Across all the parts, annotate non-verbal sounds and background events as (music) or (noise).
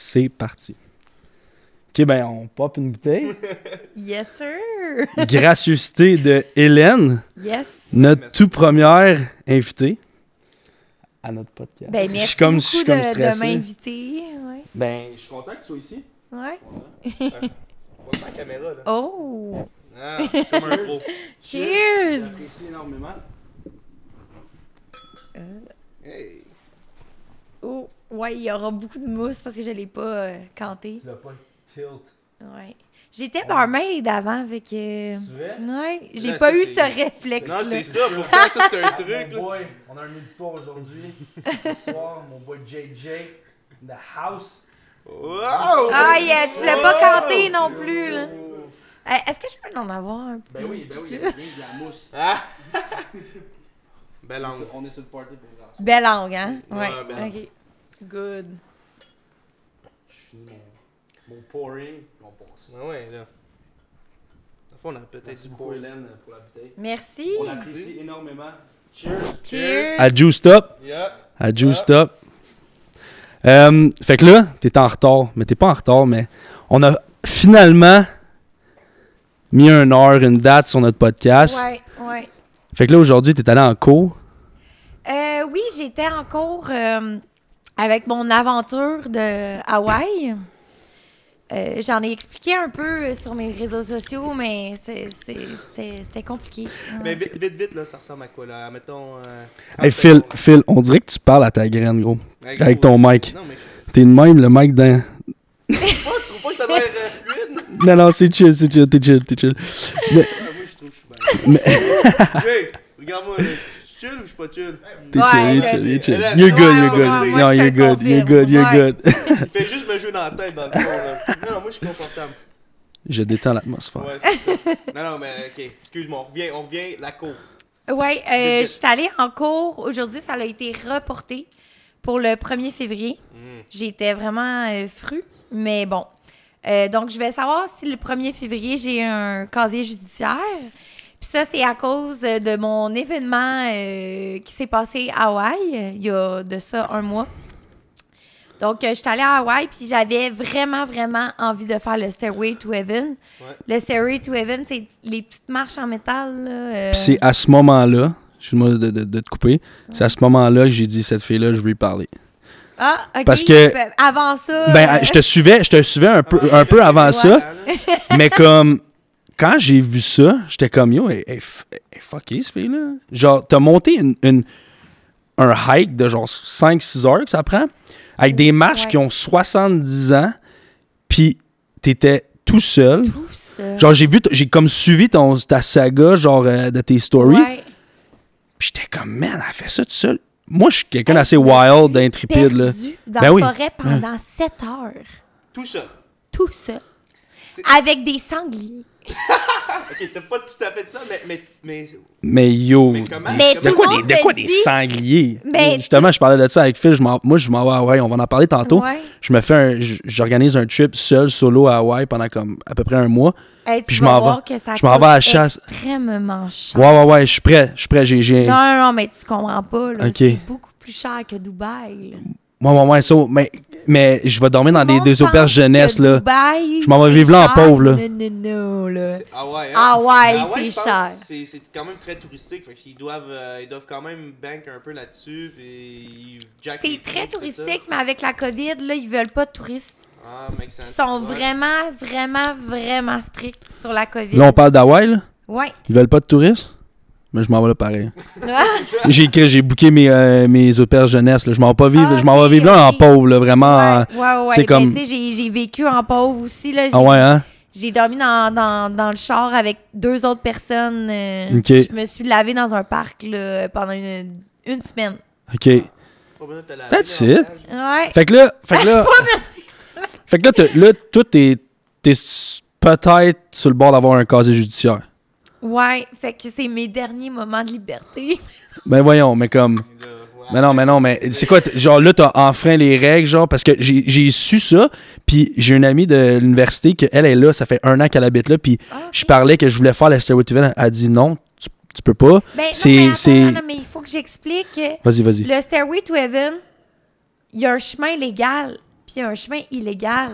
C'est parti. OK, ben on pop une bouteille. (laughs) Yes, sir! Gracieuseté de Hélène. Yes. Notre tout première invitée à notre podcast. Ben, merci beaucoup de, m'inviter. Ouais. Ben, je suis content que tu sois ici. Ouais. On oh. la caméra, là. Oh! (laughs) Ah, comme un pro. Cheers! Merci énormément. Euh. Hey! Oh! Ouais, il y aura beaucoup de mousse parce que je l'ai pas euh, canté. Tu l'as pas tilt. Ouais. J'étais barmaid avant, avec. que. veux? Ouais, j'ai pas eu ce réflexe. Non, c'est ça, faire ça, c'est un (laughs) truc. on a un histoire aujourd'hui. (laughs) Ce soir, mon boy JJ, The House. Wow! Ah, tu l'as pas canté non plus, euh, Est-ce que je peux en avoir un peu? Ben oui, ben oui, il y a de la mousse. Ah! (laughs) Belle langue. On est sur le party pour Belle langue, hein? Ouais. Ok. Good. Je suis mon, mon pouring, mon passe. Ben ouais, là. on a peut Merci beaucoup, Hélène, pour la bouteille. Merci. On apprécie énormément. Cheers. Cheers. À Juice Top. Yeah. À Juice Top. Euh, fait que là, t'es en retard. Mais t'es pas en retard, mais on a finalement mis un heure, une date sur notre podcast. Ouais, ouais. Fait que là, aujourd'hui, t'es allé en cours. Euh, oui, j'étais en cours. Euh, avec mon aventure de Hawaï. Euh, j'en ai expliqué un peu euh, sur mes réseaux sociaux, mais c'était compliqué. Mais vite, vite, là, ça ressemble à quoi, là? Mettons... Euh, hey, Phil, on... Phil, on dirait que tu parles à ta graine, gros. avec ton mic. T'es une même, le mic d'un... Oh, tu trouves pas que ça (laughs) non, non, c'est chill, c'est chill, t'es chill, t'es chill. Ah, moi, je trouve que je suis mal. (laughs) regarde-moi, chill ou je suis pas chill? T'es chill, t'es chill, t'es chill. You're good, you're good. Non, you're good, you're good, you're good. (laughs) Fais juste me jouer dans la tête, dans le fond. Non, non, moi, je suis confortable. Je détends l'atmosphère. Non, non, mais OK. Excuse-moi, on revient, on revient la cour. Oui, euh, je suis allée en cour. Aujourd'hui, ça a été reporté pour le 1er février. Hmm. J'étais vraiment euh, fru, mais bon. Euh, donc, je vais savoir si le 1er février, j'ai un casier judiciaire. Puis ça, c'est à cause euh, de mon événement euh, qui s'est passé à Hawaï euh, il y a de ça un mois. Donc, je suis allée à Hawaï, puis j'avais vraiment, vraiment envie de faire le Stairway to Heaven. Le Stairway to Heaven, c'est les petites marches en métal. c'est à ce moment-là, excuse-moi de, te couper, c'est à ce moment-là que j'ai dit cette fille-là, je veux lui parler. Ah, ok. Parce que. Ben, avant ça. Ben, je te suivais, je te suivais un peu, un peu avant ça. mais comme quand j'ai vu ça, j'étais comme yo, hey, hey, ce fille-là. Genre, t'as monté une, un hike de genre 5-6 heures que ça prend, avec des marches qui ont 70 ans, puis t'étais tout seul. Tout seul. Genre, j'ai vu, j'ai comme suivi ton, ta saga, genre, euh, de tes stories. Puis j'étais comme, man, elle fait ça tout seul. Moi, je suis quelqu'un d'assez wild, d'intrépide. Là. Dans ben la forêt pendant 7 hein. heures. Tout seul. Tout seul. Avec des sangliers. (laughs) ok, t'as pas tout à fait ça, mais. Mais, mais... mais yo. Mais comment, de, quoi, des, quoi des sangliers? Justement, je parlais de ça avec Phil. moi, je m'en vais à Hawaï. On va en parler tantôt. Je me fais un. J'organise un trip seul, solo à Hawaï pendant comme à peu près un mois. puis je m'en vais. je m'en vais à la chasse. Extrêmement cher. Ouais, ouais, ouais. Je suis prêt. Je suis prêt. J'ai. Non, non, non, mais tu comprends pas. C'est beaucoup plus cher que Dubaï. Moi, moi, ouais. ça, mais, je vais dormir dans des, des auberges jeunesse, là. je m'en vais vivre là en pauvre, là. Non, non, non, là. Ah ouais, hein? ah, ah c'est cher. C'est quand même très touristique. Fait qu'ils doivent, euh, ils doivent quand même bank un peu là-dessus. C'est très touristique, mais avec la COVID, là, ils veulent pas de touristes. Ah, mec, Ils sont vraiment, vraiment, vraiment stricts sur la COVID. Là, on parle d'Hawaï, là? Ouais. Ils veulent pas de touristes? Mais je m'en vais là pareil. Ah. (laughs) j'ai j'ai booké mes, euh, jeunesse. Je m'en vais pas vivre, ah, je m'en vais vivre là en pauvre, vraiment. Ouais, euh, ben, Comme... J'ai vécu en pauvre aussi. Ah J'ai hein? dormi dans, le char avec deux autres personnes. Euh, je me suis lavé dans un parc pendant une, semaine. OK. le Ouais. Fait que là... Fait que là... (laughs) fait que là, là toi, t'es peut-être sur le bord d'avoir un casier judiciaire. Ouais, fait que c'est mes derniers moments de liberté. Mais (laughs) ben, voyons, mais comme. Mais non, mais non, mais c'est quoi, genre là, t'as enfreint les règles, genre, parce que j'ai su ça, puis j'ai une amie de l'université que elle est là, ça fait un an qu'elle habite là, puis ah, je parlais que je voulais faire la Stairway to Heaven, elle a dit non, tu, peux pas. Ben, c'est. mais il faut que j'explique. Vas-y, vas-y. Le Stairway to Heaven, il y a un chemin légal, puis il un chemin illégal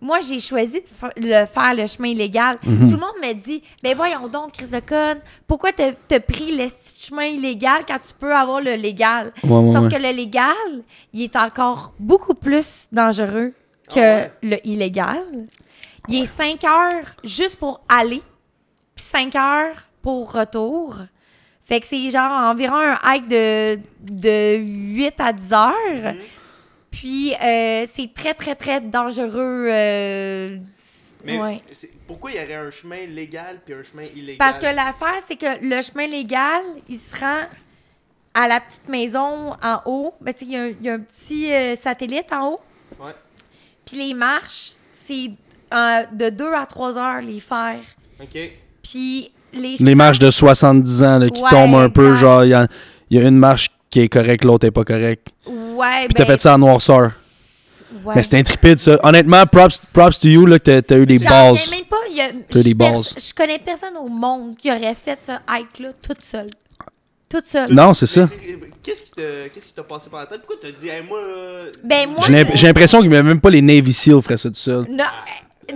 moi, j'ai choisi de le faire le chemin illégal. Mhm. Tout le monde me dit, ben voyons donc, Chris pourquoi t'as pris le chemin illégal quand tu peux avoir le légal? Sauf que le légal, il est encore beaucoup plus dangereux que ah le illégal. Il est 5 heures juste pour aller, puis 5 heures pour retour. Fait que c'est genre environ un hike de, de 8 à 10 heures. Mhm. Puis euh, c'est très, très, très dangereux. Euh, pourquoi il y aurait un chemin légal puis un chemin illégal? Parce que l'affaire, c'est que le chemin légal, il se rend à la petite maison en haut. Ben, il, y un, petit euh, satellite en haut. Ouais. Puis les marches, c'est de 2 à 3 heures les faire. OK. Puis les... Les marches de 70 ans qui tombent un peu, genre, il y, a une marche qui est correcte, l'autre n'est pas correcte tu Puis t'as ben fait ça en noirceur. Ouais. Mais c'était intrépide, ça. Honnêtement, props, props to you, là, que t'as eu des balls. même pas. Je connais personne au monde qui aurait fait ce hike-là toute seule. Toute seule. Non, c'est ça. Qu'est-ce qui, t'a passé par la tête? Pourquoi t'as dit, hey, moi. Ben, moi. J'ai, euh, l'impression qu'il n'y même pas les Navy SEAL feraient ça tout seul. Non. Ah.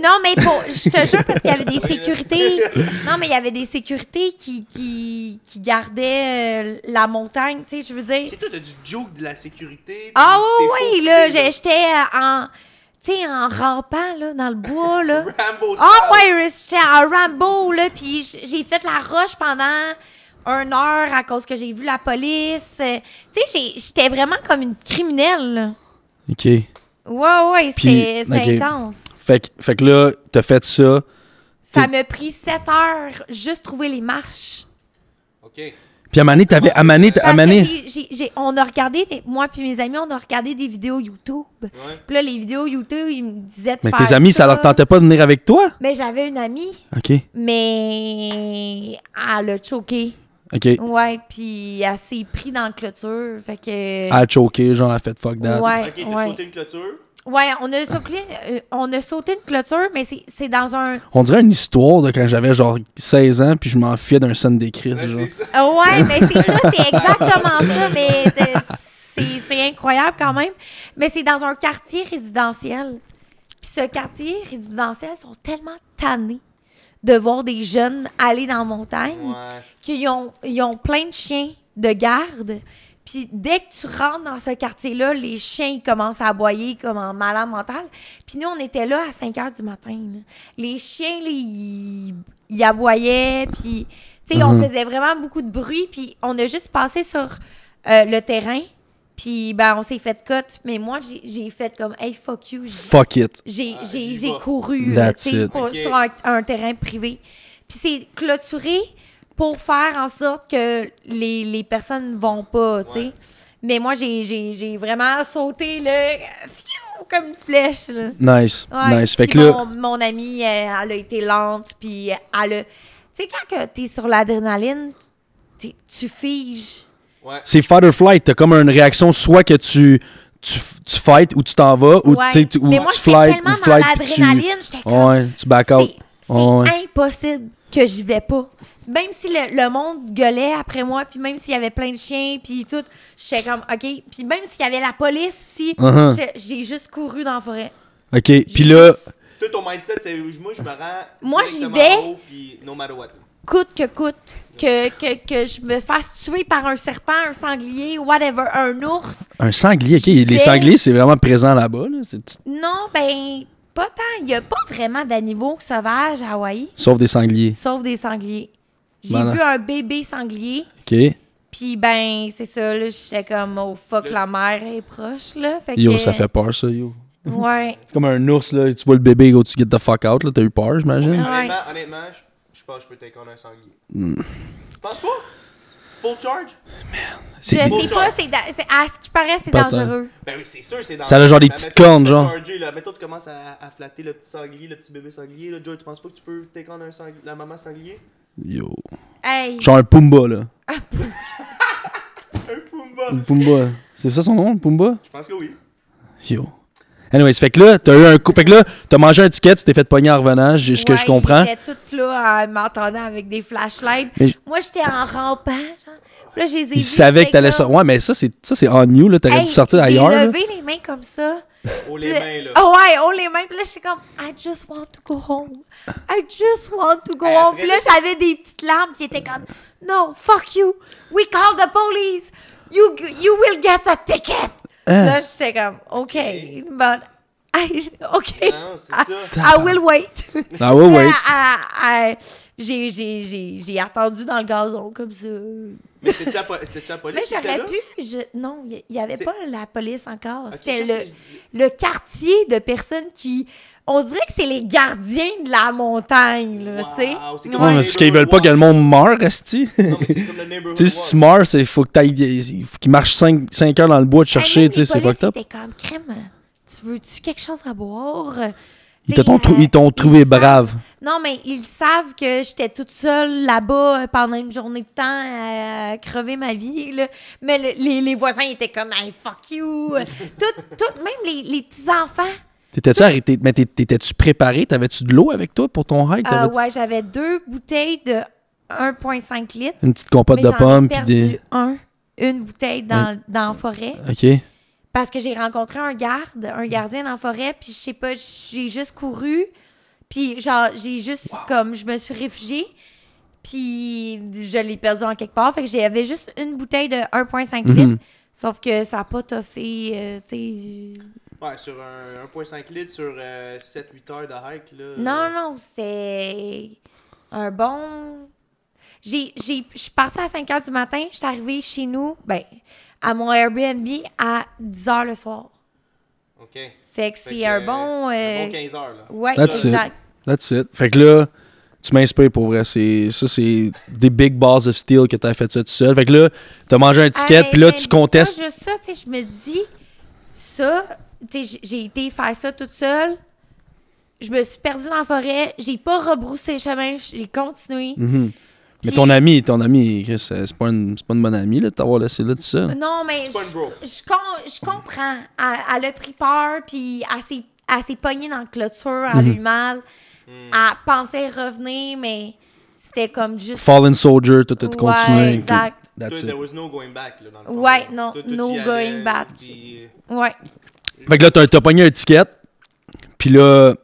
Non, mais je te (laughs) jure, parce qu'il y avait des sécurités. Non, mais il y avait des sécurités qui, qui, qui gardaient euh, la montagne, tu sais, je veux dire. Tu sais, toi, t'as du joke de la sécurité. Ah oui, oui, là, j'étais euh, en. Tu sais, en rampant, là, dans le bois, là. (laughs) Rambo Ah oh, ouais, j'étais en Rambo, là, puis j'ai fait la roche pendant une heure à cause que j'ai vu la police. Euh, tu sais, j'étais vraiment comme une criminelle, là. OK. Ouais, ouais, c'est okay. intense. Fait que, fait que là, t'as fait ça. Ça m'a pris 7 heures juste trouver les marches. OK. Puis Amani, t'avais. Amani, Mané, on a regardé, moi puis mes amis, on a regardé des vidéos YouTube. Ouais. Puis là, les vidéos YouTube, ils me disaient de Mais tes amis, ça. leur tentait pas de venir avec toi? Mais j'avais une amie. OK. Mais elle a choqué. OK. Ouais, puis elle s'est pris dans la clôture. Fait que. Elle a choqué, genre, elle a fait fuck that. Ouais. OK, t'as ouais. sauté une clôture? Ouais, on a, sauté, euh, on a sauté une clôture, mais c'est dans un. On dirait une histoire de quand j'avais genre 16 ans, puis je m'en fiais d'un son d'écrit. Oui, mais c'est ça, c'est exactement ça, mais c'est incroyable quand même. Mais c'est dans un quartier résidentiel. Puis ce quartier résidentiel sont tellement tannés de voir des jeunes aller dans la montagne qu'ils ont, ont plein de chiens de garde puis dès que tu rentres dans ce quartier-là, les chiens commencent à aboyer comme en malade mental. Puis nous, on était là à 5 heures du matin. Les chiens, ils, aboyaient. Puis, tu sais, on mhm. faisait vraiment beaucoup de bruit. Puis on a juste passé sur euh, le terrain. Puis, ben, on s'est fait cote. Mais moi, j'ai- fait comme, hey, fuck you. Fuck it. j'ai ah, couru sur un terrain privé. Puis c'est clôturé pour faire en sorte que les, les personnes ne vont pas, tu sais. Mais moi, j'ai vraiment sauté le comme une flèche. Là. Nice. nice. Fait que mon, là... mon, amie, euh, elle, a été lente, puis elle a. Tu sais, quand es sur l'adrénaline, tu figes. C'est fight or flight. T'as comme une réaction, soit que tu. Tu, tu fights ou tu t'en vas ou, ouais. tu, ou, moi, tu flight, ou L'adrénaline, tu... j'étais Ouais, tu back out. C'est impossible que j'y vais pas. Même si le, monde gueulait après moi, puis même s'il y avait plein de chiens, puis tout, j'étais comme, OK. Puis même s'il y avait la police aussi, uh-huh. j'ai juste couru dans la forêt. OK. Puis là. ton mindset, c'est moi, je me rends. Moi, j'y vais. Coûte que coûte. Que, que, que, je me fasse tuer par un serpent, un sanglier, whatever, un ours. Un sanglier, ok. Les sangliers, c'est vraiment présent là-bas. Là. Non, ben, pas tant. Il n'y a pas vraiment d'animaux sauvages à Hawaï. Sauf des sangliers. Sauf des sangliers. J'ai vu un bébé sanglier. OK. Puis, ben, c'est ça, là, j'étais comme, oh fuck, la mère est proche, là. Fait yo, ça fait peur, ça, yo. Ouais. (laughs) c'est comme un ours, là, tu vois le bébé, go, tu get the fuck out, là, t'as eu peur, j'imagine. Honnêtement, honnêtement je pense que je peux t'inconner un sanglier. Hmm. Tu penses pas? Full charge? Man. Je sais pas, c'est à ce qui paraît, c'est dangereux. Ben oui, c'est sûr, c'est dangereux. Ça a genre des ben, petites cornes, genre. là. Mettons, tu commences à, à, flatter le petit sanglier, le petit bébé sanglier. Là. Joe, tu penses pas que tu peux take on un sanglier, la maman sanglier? Yo. Hey. Genre un Pumba, là. (laughs) un Pumba. Un Pumba. C'est ça son nom, le Pumba? Je pense que oui. Yo c'est fait que là, t'as eu un coup. Fait que là, t'as mangé un ticket, tu t'es fait pogner en revenant, ce que je comprends. J'étais toute là en m'entendant avec des flashlights. Moi, j'étais en rampant, Là, je les ai Ils savaient que t'allais sortir. Ouais, mais ça, c'est, ça, c'est on you, là. T'aurais hey, dû sortir ailleurs. J'ai levé les mains comme ça. Oh (laughs) les mains, là. Oh ouais, oh les mains. Puis là, j'étais comme, I just want to go home. I just want to go home. Puis là, j'avais des petites larmes qui étaient comme, No, fuck you. We call the police. You, you will get a ticket. Euh. Là, j'étais comme, OK, but I, (laughs) OK. I, I, will wait. I will wait. j'ai attendu dans le gazon comme ça. Mais c'était la, la police? Mais j'aurais pu. Je, non, il n'y avait pas la police encore. c'était le, le, quartier de personnes qui on dirait que c'est les gardiens de la montagne, là, tu sais. parce qu'ils veulent pas que le monde meure, resti. (laughs) Tu sais, si tu meurs, il faut que t'ailles, faut marche 5, heures dans le bois te chercher, tu sais, c'est fucked up. comme crème. Tu veux-tu quelque chose à boire? Euh, ils t'ont trouvé brave. non, mais ils savent que j'étais toute seule là-bas pendant une journée de temps à crever ma vie. Là. Mais les, les, voisins étaient comme, hey, fuck you. tout, même les, les petits-enfants T'étais-tu arrêté? Mais t'étais-tu préparé? T'avais-tu de l'eau avec toi pour ton hike? Euh, ouais, j'avais deux bouteilles de 1,5 litres. Une petite compote de pommes. J'ai perdu des... un, une bouteille dans, la forêt. OK. Parce que j'ai rencontré un garde, un gardien en forêt, puis je sais pas, j'ai juste couru, puis genre, j'ai juste comme, je me suis réfugiée, puis je l'ai perdu en quelque part. Fait que j'avais juste une bouteille de 1,5 mm-hmm. litres, sauf que ça n'a pas toffé, euh, sur un 1.5 litres sur 7-8 euh, heures de hike, là. Non, non, c'est un bon. J'ai, j'ai, je suis partie à 5 heures du matin, je suis arrivée chez nous, ben, à mon Airbnb à 10 heures le soir. OK. Fait que c'est un bon. euh, Un bon 15 heures, là. Ouais, That's it. exact. That's it. Fait que là, tu m'inspires pour vrai. C'est, ça, c'est des big bars of steel que t'as fait ça tout seul. Fait que là, t'as mangé un ticket, puis là, tu pas juste ça, tu sais, je me dis, ça, j'ai été faire ça toute seule. Je me suis perdue dans la forêt. J'ai pas rebroussé le chemin. J'ai continué. Mhm. Mais ton ami, ton ami, euh, c'est pas, une, pas une bonne amie de t'avoir laissé là tout seul. Non, mais je, je, comprends. Elle, a pris peur, puis elle s'est pognée dans la clôture, elle mhm. a eu mal. Hmm. Elle pensait revenir, mais c'était comme juste. Fallen Soldier, tout est continué. Exact. That's it. There was no going back. dans le ouais, non, no going back. Fait que là, t'as, pogné un ticket. Puis là.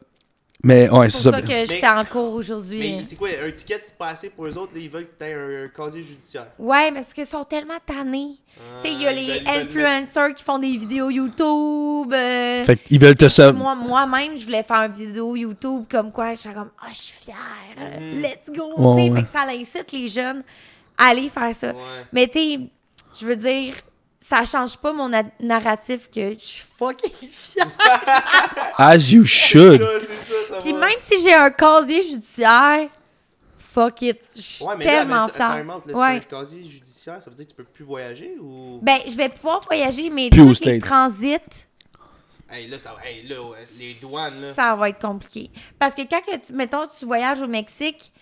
Mais ouais, c'est ça. C'est pour ça que j'étais en cours aujourd'hui. Mais c'est quoi, un ticket, c'est pas assez pour eux autres, là, ils veulent que t'aies un, un casier judiciaire. Ouais, mais parce qu'ils sont tellement tannés. Ah, tu il y a les influencers qui font des vidéos YouTube. euh, Fait qu'ils veulent te ça. moi, moi-même, je voulais faire une vidéo YouTube comme quoi, je suis comme, ah, je suis fière, mhm. let's go. Fait que ça incite les jeunes à aller faire ça. Mais tu je veux dire, ça change pas mon narratif que je suis fucking (laughs) fière. As you should. (laughs) Puis même si j'ai un casier judiciaire, fuck it. Je suis tellement fière. Ouais. casier judiciaire, ça veut dire que tu peux plus voyager ou. Ben, je vais pouvoir voyager, mais tous les transits. Hey, là, ça, hey, là, les douanes, Ça va être compliqué. Parce que quand, que, mettons, tu voyages au Mexique,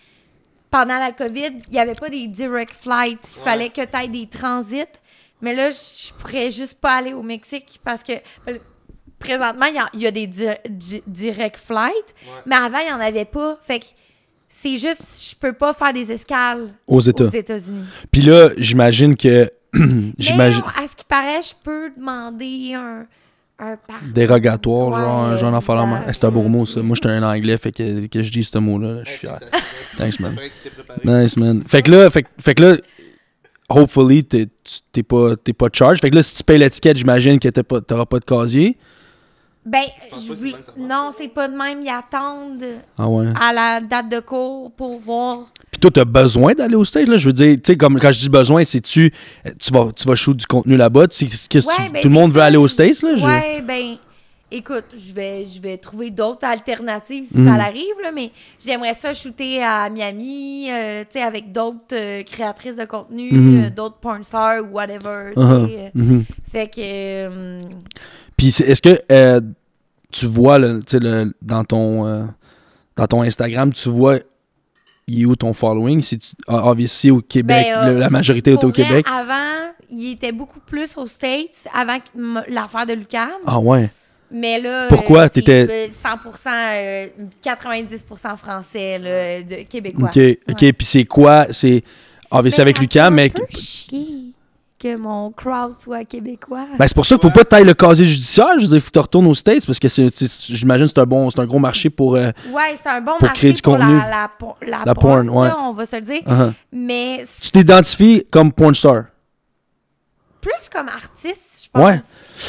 pendant la COVID, il n'y avait pas des direct flights. Il fallait que tu ailles des transits. Mais là, je pourrais juste pas aller au Mexique parce que ben, présentement, il y, a des direct flights, mais avant, il n'y en avait pas. Fait que c'est juste, je peux pas faire des escales aux États-Unis. États Puis là, j'imagine que. (clears throat) À ce qui paraît, je peux demander un. un Dérogatoire, genre, un enfant... C'est un beau mot, ça. Moi, j'étais un anglais, fait que, que je dis ce mot-là. Thanks, man. Nice, man. Fait que là, fait que là hopefully, t'es, t'es pas, t'es pas charge. Fait que là, si tu payes l'étiquette, j'imagine que t'es pas, t'auras pas de casier. Ben, non, c'est pas de même. Ils attendent ah à la date de cours pour voir. Puis toi, t'as besoin d'aller au stage, là? Je veux dire, tu sais, comme quand je dis besoin, c'est tu, tu vas, tu vas shoot du contenu là-bas. Tu, ben, tout le monde veut aller au stage, là? Ouais, ben, écoute, je vais, je vais trouver d'autres alternatives si ça mm. l'arrive, mais j'aimerais ça shooter à Miami, euh, tu sais, avec d'autres euh, créatrices de contenu, mm-hmm. euh, d'autres porn ou whatever, uh-huh. mm-hmm. Fait que... Puis est-ce que tu vois, dans, ton, dans ton Instagram, tu vois il est où ton following? Si tu, ah, obviously, au Québec, ben, la majorité était au Québec. Avant, il était beaucoup plus aux States, avant l'affaire de Lucan. Ah ouais? Mais là, pourquoi euh, t'étais 100 90 euh, euh, français là, de québécois. OK, OK, puis c'est quoi c'est ah, c'est avec Lucas mais peu chier que mon crowd soit québécois. Ben, c'est pour ça qu'il ne faut pas tailler le casier judiciaire, je veux dire, faut te retourner aux States parce que c'est j'imagine c'est un bon c'est un gros marché pour Ouais, c'est un bon pour marché créer du pour contenu. la la, la, porn, on va se le dire. Uh-huh. Mais tu t'identifies comme porn star. Plus comme artiste, je pense. Ouais.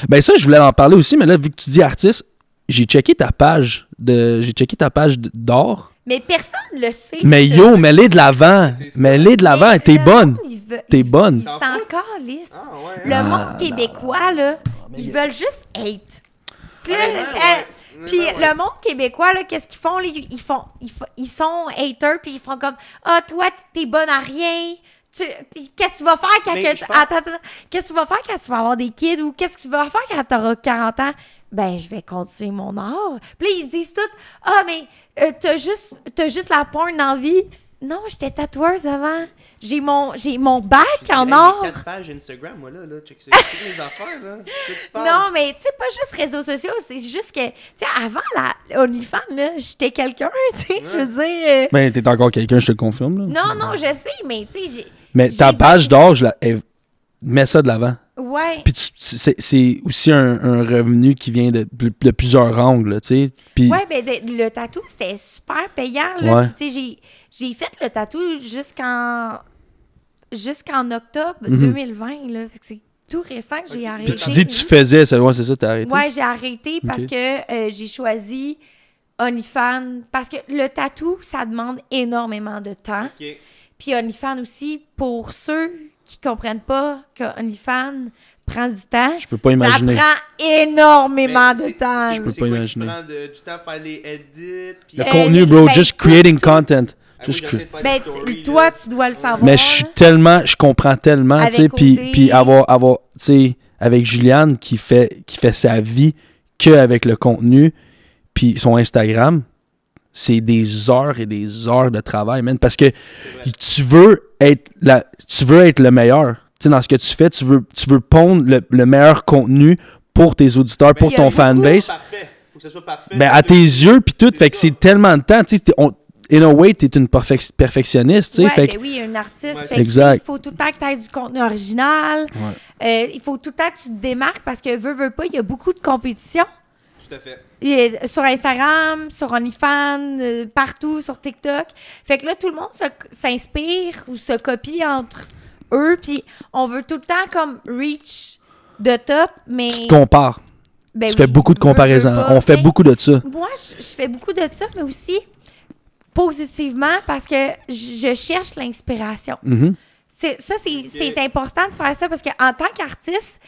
Ben ça, je voulais en parler aussi, mais là, vu que tu dis artiste, j'ai checké ta page de. J'ai checké ta page d'or. Mais personne le sait. Mais yo, mais elle est de l'avant. Mais elle est de l'avant. T'es bonne. T'es bonne. C'est encore lisse. Le hein. monde québécois, là, ah, ils veulent juste hate. Puis, le monde québécois, là, qu'est-ce qu'ils font? Ils, ils, sont haters, puis ils font comme Ah, toi, t'es bonne à rien. Tu... qu'est-ce que tu vas faire quand Attends, Qu'est-ce que tu vas faire quand tu vas avoir des kids ou qu'est-ce que tu vas faire quand tu auras 40 ans? Ben, je vais continuer mon art. Puis là, ils disent tout, ah, mais tu euh, t'as juste, as juste la pointe en Non, j'étais tatoueuse avant. J'ai mon, j'ai mon bac en art J'ai 4 pages Instagram, moi, là. là. Check, c'est mes affaires, là. non, mais tu sais, pas juste réseaux sociaux. C'est juste que, tu sais, avant la OnlyFans, là, j'étais quelqu'un, (laughs) tu sais. Je veux dire. Euh, ben, t'es encore quelqu'un, je te confirme, là. Non, non, je sais, mais tu sais, j'ai mais ta page d'or, la mets ça de l'avant. Ouais. Puis c'est aussi un, revenu qui vient de, de plusieurs angles, tu sais. Puis... Ouais, ben, le tatou, c'était super payant, j'ai fait le tatou jusqu'en jusqu'en octobre 2020, mhm. c'est tout récent que j'ai arrêté. tu dis que tu faisais, c'est ouais, ça, as arrêté? Oui, j'ai arrêté parce que euh, j'ai choisi OnlyFans. Parce que le tatou, ça demande énormément de temps. OK. Puis OnlyFans aussi, pour ceux qui ne comprennent pas qu'OnlyFans prend du temps. Je peux pas imaginer. Ça prend énormément de temps. Je peux pas imaginer. du temps les edits. le euh, contenu, bro, juste ben, just creating content. Ah just ben, toi, tu dois le savoir. Mais je suis tellement, je comprends tellement, tu sais, puis, avoir, avoir tu sais, avec Juliane qui fait, qui fait sa vie que avec le contenu, puis son Instagram, c'est des heures et des heures de travail, même, Parce que tu veux être tu veux être le meilleur. Tu sais, dans ce que tu fais, tu veux, tu veux pondre le, meilleur contenu pour tes auditeurs, pour ton fanbase. Faut que soit parfait. Ben, à tes yeux, puis tout. Fait que c'est tellement de temps. Tu sais, in a way, t'es une perfectionniste, tu sais. Ben oui, un artiste. exact. Il faut tout le temps que t'aies du contenu original. Euh, il faut tout le temps que tu te démarques parce que, veux, veux pas, il y a beaucoup de compétition sur Instagram, sur OnlyFans, euh, partout, sur TikTok. Fait que là, tout le monde s'inspire ou se copie entre eux, puis on veut tout le temps comme reach de top, mais. Tu compares. Ben tu fais beaucoup de comparaisons. on fait beaucoup de ça. Moi, je, fais beaucoup de ça, mais aussi positivement parce que je cherche l'inspiration. Mm-hmm. c'est Ça, c'est important de faire ça parce qu'en tant qu'artiste,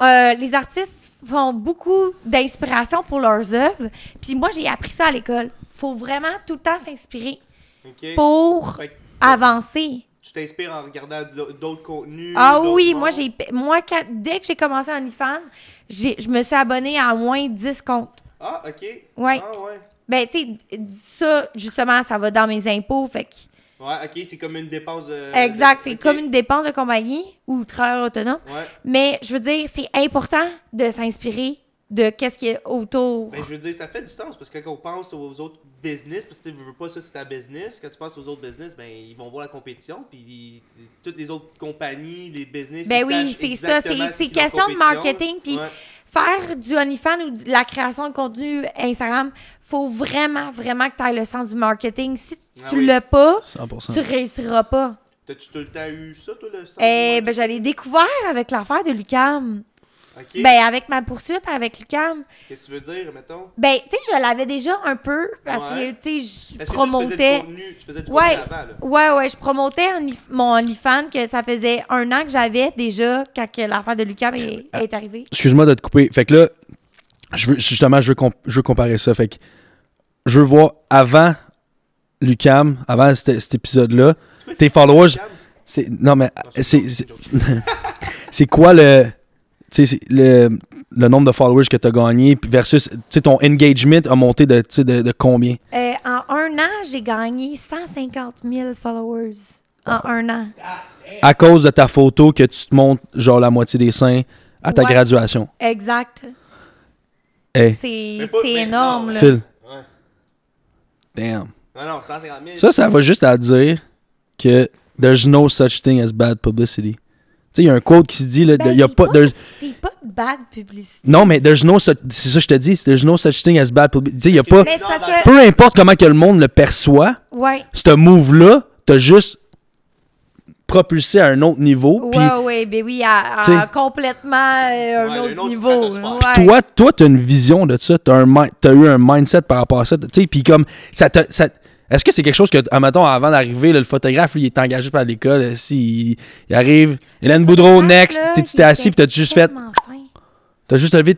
euh, les artistes font beaucoup d'inspiration pour leurs œuvres. Puis moi, j'ai appris ça à l'école. faut vraiment tout le temps s'inspirer pour avancer. Tu t'inspires en regardant d'autres contenus. Ah oui, moi, j'ai, moi dès que j'ai commencé en IFAN, je me suis abonnée à moins 10 comptes. Ah, OK. Oui. Ah, ouais. Ben, tu sais, ça, justement, ça va dans mes impôts. Fait que Ouais, ok, c'est comme une dépense. De... Exact, c'est comme une dépense de compagnie ou travailleur autonome. Ouais. Mais je veux dire, c'est important de s'inspirer de qu'est-ce qui est autour. Ben, je veux dire, ça fait du sens parce que quand on pense aux autres business, parce que tu veux pas ça, c'est ta business. Quand tu penses aux autres business, ben, ils vont voir la compétition, puis toutes les autres compagnies, les business. Ben ils oui, c'est ça, c'est question de marketing, puis faire du OnlyFans ou la création de contenu Instagram, faut vraiment, vraiment que tu aies le sens du marketing. Si tu ne ah l'as pas, tu tu réussiras pas. T'as-tu tout eu ça, toi, le sens? Eh, ben, j'allais découvert avec l'affaire de Lucam. Ben, avec ma poursuite avec Lucam. Qu'est-ce que tu veux dire, mettons? Ben, tu sais, je l'avais déjà un peu, parce que, tu sais, je promotais... Tu faisais du ouais, avant, là. Ouais, ouais, je promotais mon OnlyFans que ça faisait un an que j'avais déjà quand l'affaire de Lucam ben, euh, est, arrivée. Excuse-moi de te couper. Fait que là, je veux, justement, je veux, je veux comparer ça. Fait que je veux voir avant Lucam, avant cet, épisode-là, tes followers... Non, mais ah, c'est... (laughs) C'est quoi le le, le nombre de followers que tu as gagné versus ton engagement a monté de, de combien? Euh, en un an, j'ai gagné 150 000 followers. En ah. un an. À cause de ta photo que tu te montres genre la moitié des seins à ta graduation. Exact. Eh. C'est énorme. Là. Phil. Damn. Non, non, Ça, ça va juste à dire que there's no such thing as bad publicity sais, il y a un quote qui se dit, là, ben, il y a pas... de bad publicité. Non, mais there's no C'est ça que je te dis, there's no such thing as bad publicity. il y a pas... que... Peu importe comment que le monde le perçoit, ce move-là, t'as juste propulsé à un autre niveau. Oui, oui, ben oui, à, complètement euh, un, autre niveau. toi, toi, t'as une vision de ça, t'as, as eu un mindset par rapport à ça, tu sais, puis comme, ça, ça est-ce que c'est quelque chose que, admettons, avant d'arriver, le photographe, lui, il est engagé par l'école. Euh, si il, arrive, Hélène Boudreau, next. tu t'es assis, puis t'as juste fait. T'as juste levé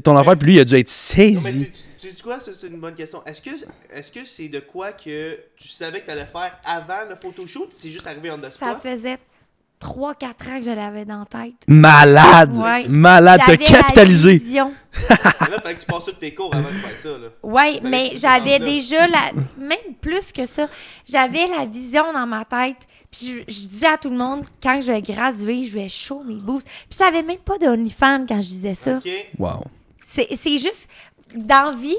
ton enfant, puis lui, il a dû être saisi. tu, dis quoi, c'est une bonne question. Est-ce que ce c'est de quoi que tu savais que t'allais faire avant le photoshoot? C'est juste arrivé en dessous. Ça faisait 3-4 ans que je l'avais dans la tête. Malade! Ouais. Malade, t'as capitalisé! là, fallait que tu passes tous tes cours avant de faire ça. Là. Ouais, mais j'avais déjà, la... même plus que ça, j'avais la vision dans ma tête. Puis je, disais à tout le monde, quand je vais graduer, je vais show mes boobs. Puis je savais même pas fan quand je disais ça. Ok, Wow. C'est juste, d'envie.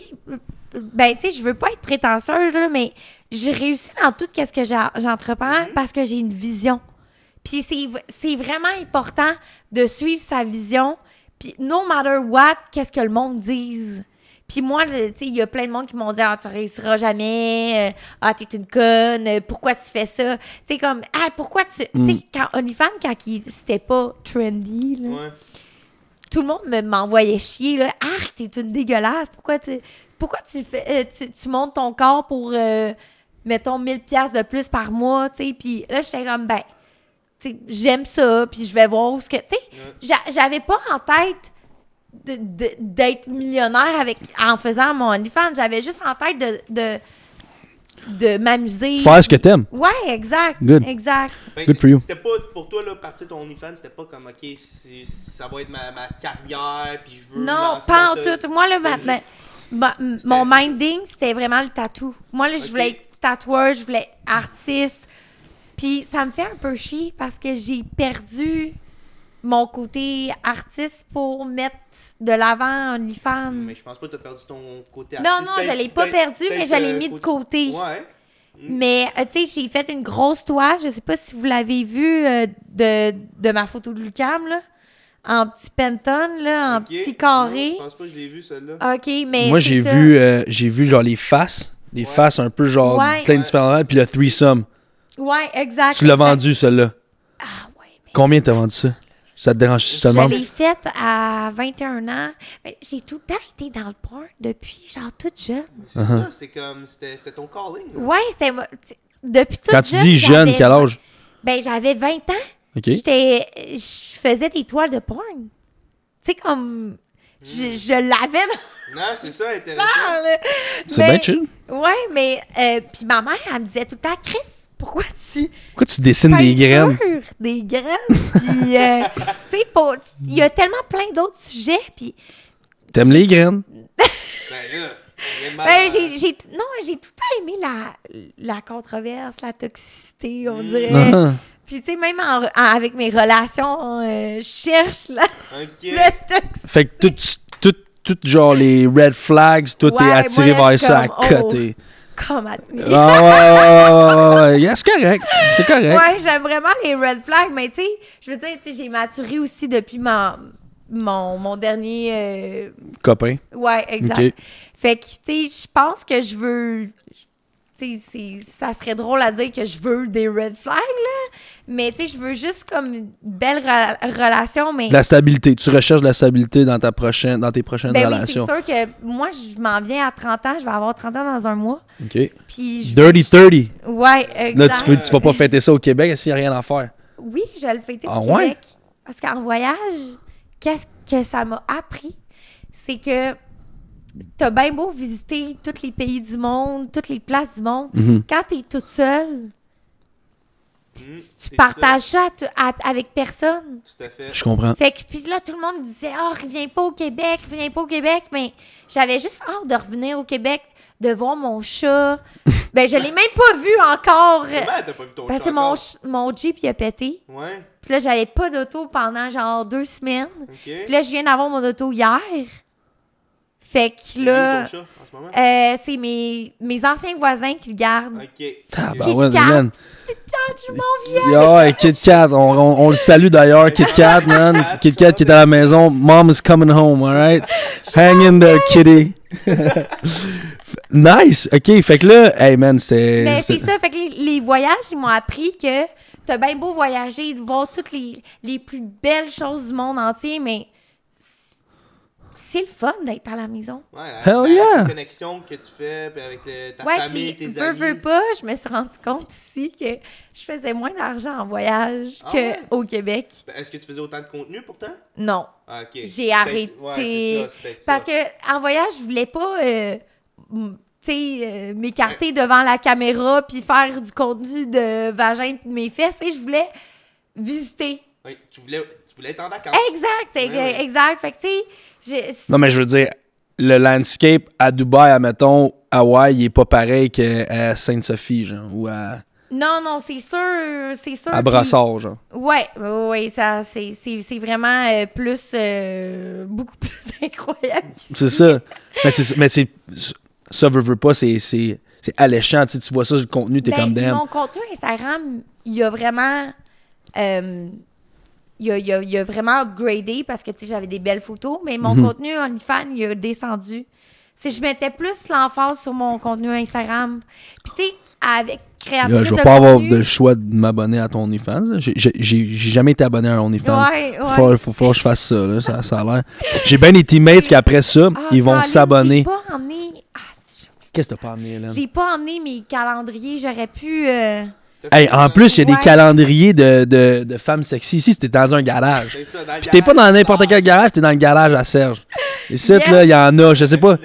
ben, tu sais, je veux pas être prétentieuse, là, mais j'ai réussi dans tout ce que j'entreprends mm-hmm. parce que j'ai une vision. Puis c'est vraiment important de suivre sa vision. Puis no matter what, qu'est-ce que le monde dise. Puis moi, tu sais, il y a plein de monde qui m'ont dit Ah, tu réussiras jamais. Euh, ah, t'es une conne. Euh, pourquoi tu fais ça? Tu sais, comme, ah, pourquoi tu. Tu sais, mm. quand OnlyFans, quand c'était pas trendy, tout le monde m'envoyait chier. Là, ah, t'es une dégueulasse. Pourquoi tu, pourquoi tu, fais, euh, tu, montes ton corps pour, mettons, 1000$ de plus par mois? Tu sais, puis là, j'étais comme, ben j'aime ça, puis je vais voir où ce que. Tu sais, j'avais pas en tête d'être millionnaire avec, en faisant mon OnlyFans. J'avais juste en tête de, de de m'amuser. Faire ce que t'aimes. Ouais, exact. Good. Exact. Good for you. C'était pas, pour toi, là, partir ton OnlyFans, c'était pas comme, OK, ça va être ma, ma carrière, puis je veux. Non, pas en tout. Moi, là, mon minding, c'était vraiment le tatou. Moi, là, je voulais être tatoueur, je voulais être artiste. Puis ça me fait un peu chier parce que j'ai perdu mon côté artiste pour mettre de l'avant un OnlyFans. Mais je pense pas que tu as perdu ton côté artiste. Non, non, je l'ai pas perdu, mais je l'ai euh, mis de côté. Ouais. Mm. Mais, euh, tu sais, j'ai fait une grosse toile. Je sais pas si vous l'avez vu euh, de, ma photo de Lucam, là. En petit penton, là, en petit carré. je pense pas que je l'ai vu, celle-là. OK, mais. Moi, j'ai vu, j'ai vu, genre, les faces. Les faces un peu, genre, plein de différents. Puis le threesome. Ouais, exact. Tu l'as vendu, celle-là. Ah, oui, Mais... Combien t'as vendu ça? Ça te dérange justement je l'ai faite à 21 ans. J'ai tout le temps été dans le porn depuis, genre, toute jeune. C'est ça, uh-huh. c'est comme, c'était ton calling. Oui, Ouais, c'était, depuis toute jeune. Quand tu dis jeune, quel âge? Ben, j'avais 20 ans. OK. J'étais, je faisais des toiles de porn. Tu sais, comme, je, hmm. l'avais Non, c'est ça, (laughs) intéressant. C'est bien chill. Ouais, mais, euh, puis ma mère, elle me disait tout le temps, Chris, pourquoi tu. Pourquoi tu dessines des graines? Des graines. Puis, euh, (laughs) tu sais, il y a tellement plein d'autres sujets. Puis. T'aimes les graines? Ben, j'ai, j'ai, non, j'ai tout à aimé la, la controverse, la toxicité, on hmm. dirait. Ah. Puis, tu sais, même avec mes relations, euh, je cherche (laughs) la, toxicité. Fait que tout, genre les red flags, tout ouais, est attiré vers ça à oh. côté. Ah, ouais, c'est correct. C'est correct. Ouais, j'aime vraiment les red flags, mais tu sais, je veux dire, j'ai maturé aussi depuis mon, mon dernier. Euh, Copain. Ouais, exact. Fait que, tu sais, je pense que je veux sais, ça serait drôle à dire que je veux des red flags, là. Mais, tu sais, je veux juste comme une belle relation, mais... la stabilité. Tu recherches de la stabilité dans, ta prochaine, dans tes prochaines relations. Oui, c'est sûr que moi, je m'en viens à 30 ans. Je vais avoir 30 ans dans un mois. OK. Dirty 30. Ouais, exact. Là, tu, ne vas pas fêter ça au Québec s'il n'y a rien à faire. Oui, je vais le fêter ah au Québec. Parce qu'en voyage, qu'est-ce que ça m'a appris? C'est que t'as bien beau visiter tous les pays du monde, toutes les places du monde, mhm. quand t'es toute seule, tu, mhm, partages ça, avec personne. Tout à fait. Je comprends. Fait que puis là, tout le monde disait « Oh, reviens pas au Québec, reviens pas au Québec. » Mais j'avais juste hâte de revenir au Québec, de voir mon chat. (laughs) ben, je l'ai même pas vu encore. t'as que mon, mon Jeep, il a pété. Ouais. Puis là, j'avais pas d'auto pendant genre deux semaines. OK. Puis là, je viens d'avoir mon auto hier. Fait que là, euh, c'est mes, mes anciens voisins qui le gardent. Ah, bah Kit ouais, Kat. Kit Kat, je m'en viens. Yo, ah Kit Kat, on, on, le salue d'ailleurs, Kit Kat, man. (laughs) Kit Kat qui est à la maison. Mom is coming home, alright? (laughs) Hang in there, kitty. (laughs) nice, ok. Fait que là, hey man, c'est. Mais c'est ça, fait que les, voyages, ils m'ont appris que t'as bien beau voyager, voir toutes les, les plus belles choses du monde entier, mais c'est le fun d'être à la maison. Ouais, la, connexion que tu fais avec ta famille, tes veux, amis. veux pas, je me suis rendu compte aussi que je faisais moins d'argent en voyage ah qu'au Québec. Ben, est-ce que tu faisais autant de contenu pourtant? Non. Ah, J'ai arrêté. parce que en voyage, je voulais pas... Euh, euh m'écarter ben- devant la caméra puis faire du contenu de vagin de mes fesses. je voulais visiter. Oui, tu voulais vous voulais être en vacances. Exact, exact. Fait que, tu sais. Non, mais je veux dire, le landscape à Dubaï, admettons, Hawaï, il est pas pareil qu'à Sainte-Sophie, genre, ou à. Non, non, c'est sûr, c'est sûr. À brassard, genre. Ouais, oui, ça, c'est vraiment euh, plus, euh, beaucoup (laughs) plus incroyable. C'est ça. mais c'est, ça veut, veut pas, c'est alléchant. tu vois ça, le contenu, t'es ben, comme damn. Mon contenu Instagram, il y a vraiment. Euh, il a, il, a, vraiment upgradé parce que, j'avais des belles photos, mais mon mhm. contenu OnlyFans, il a descendu. Si je mettais plus l'emphase sur mon contenu Instagram. Puis, tu sais, avec créatrice Je vais pas avoir le choix de m'abonner à ton OnlyFans. J'ai jamais été abonné à un OnlyFans. Il Faut, faut, faut, que je fasse ça, là. Ça, ça a l'air. J'ai bien des teammates qui, après ça, ah, ils vont s'abonner. Ah, Qu'est-ce que t'as pas emmené, là? J'ai pas emmené mes calendriers. J'aurais pu. Euh, en plus, il y a des calendriers de, femmes sexy. Ici, c'était dans un garage. Ça, Puis t'es pas dans n'importe quel garage, t'es dans le garage à Serge. Et là, il y en a, je sais pas.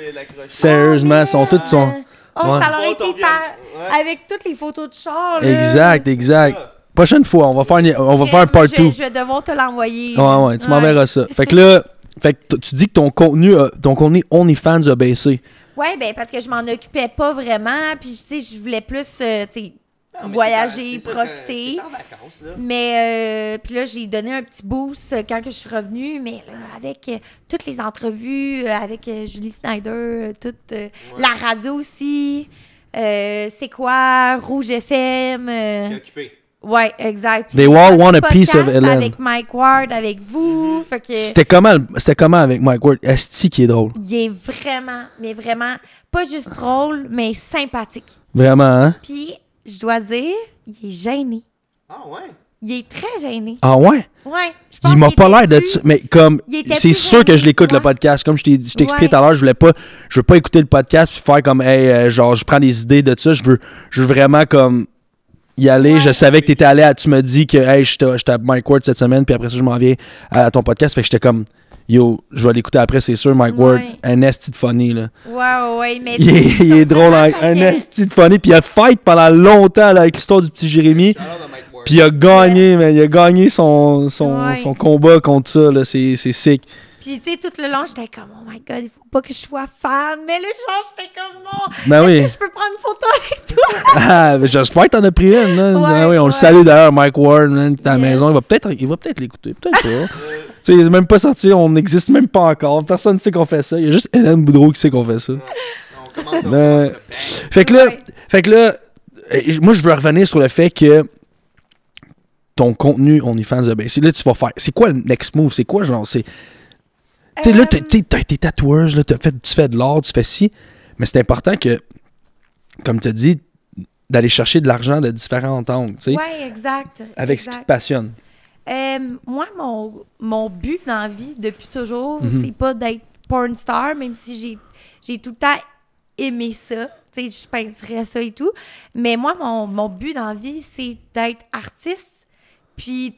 Sérieusement, sont oh, toutes sont. Oh, ça ça aurait été par... avec toutes les photos de Charles. Exact, exact. Prochaine fois, on va faire, on va faire un part 2. Je, vais devoir te l'envoyer. Ouais, ouais, tu m'enverras ça. Fait que là, fait tu dis que ton contenu, ton contenu OnlyFans a baissé. Ouais, ben parce que je m'en occupais pas vraiment, puis tu sais, je voulais plus, euh, voyager, profiter. vacances, Mais euh, puis là, j'ai donné un petit boost euh, quand que je suis revenue, mais là, avec euh, toutes les entrevues, avec Julie Snyder, toute la radio aussi, c'est quoi, Rouge FM. occupé. Ouais, exact. They all want a piece of Ellen. Avec Mike Ward, avec vous. Mm-hmm. C'était comment, c'était comment avec Mike Ward? Esti qui est drôle. Il est vraiment, mais vraiment, pas juste drôle, mais sympathique. Vraiment, hein? Puis je dois dire, il est gêné. Ah ouais? Il est très gêné. Ah ouais? Ouais. il m'a pas l'air de. Mais comme. C'est sûr que je l'écoute le podcast. Comme je t'ai expliqué tout à l'heure, je voulais pas. Je veux pas écouter le podcast puis faire comme. Hey, euh, genre, je prends des idées de ça. Je veux, je veux vraiment comme. Y aller, je savais que tu étais allé à, tu m'as dit que hey, je à Mike Ward cette semaine, puis après ça, je m'en viens à ton podcast. Fait que j'étais comme, Yo, je vais l'écouter après, c'est sûr, Mike Ward, un esti de funny, là. Wow, ouais, mais. Il est, il est drôle, hein, un esti de funny, puis il a fight pendant longtemps avec l'histoire du petit Jérémy. Puis il a gagné, mais il a gagné son, son, son combat contre ça, là, c'est sick. Puis, tu sais, tout le long, j'étais comme, oh my god, il faut pas que je sois femme. » Mais le genre, j'étais comme, bon, ben oui. que je peux prendre une photo avec toi? (laughs) ah, j'espère que t'en as pris une. Ah oui, on le salue d'ailleurs, Mike Ward, qui est à la maison. Il va peut-être l'écouter, peut-être pas. tu sais, il est même pas sorti, on n'existe même pas encore. Personne ne sait qu'on fait ça. Il y a juste Hélène Boudreau qui sait qu'on fait ça. commence, ben, fait que là, fait que là, eh, moi, je veux revenir sur le fait que ton contenu on OnlyFans ben, C'est Là, tu vas faire. C'est quoi le next move? C'est quoi, genre? C'est tu sais, là, euh, t'as tes là, tu fais de l'art, tu fais ci. Mais c'est important que, comme tu as dit, d'aller chercher de l'argent de différents angles, Oui, exact. Avec ce qui te passionne. Euh, moi, mon, but dans la vie depuis toujours, mm-hmm. c'est pas d'être porn star, même si j'ai tout le temps aimé ça. Tu sais, je peinturais ça et tout. Mais moi, mon, but dans la vie, c'est d'être artiste, puis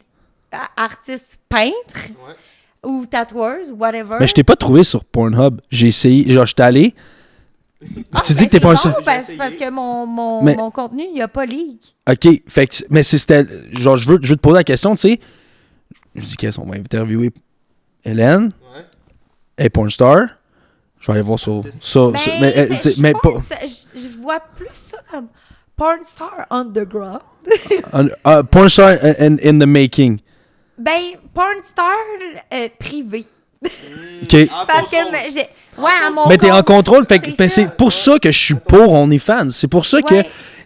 artiste peintre. Ou tatoueuse, whatever. Mais je t'ai pas trouvé sur Pornhub. J'ai essayé. Genre, je allé. Ah, tu dis ben, que t'es pas un seul. Ben, parce, que mon, mon, mon contenu, il n'y a pas League. OK. Fait que, mais c'était. Genre, je veux, je te poser la question, tu sais. Je dis, qu'est-ce qu'on va interviewer Hélène. Ouais. Et Pornstar. Je vais aller voir sur. Ben, mais, je, vois plus ça comme Pornstar Underground. Pornstar in, in, the making. Ben, porn star euh, privé. Hmm. OK. Parce que j'ai. Ouais, à mon Mais t'es en contrôle. Fait ben, c'est pour ça que je suis pour OnlyFans. C'est pour ça que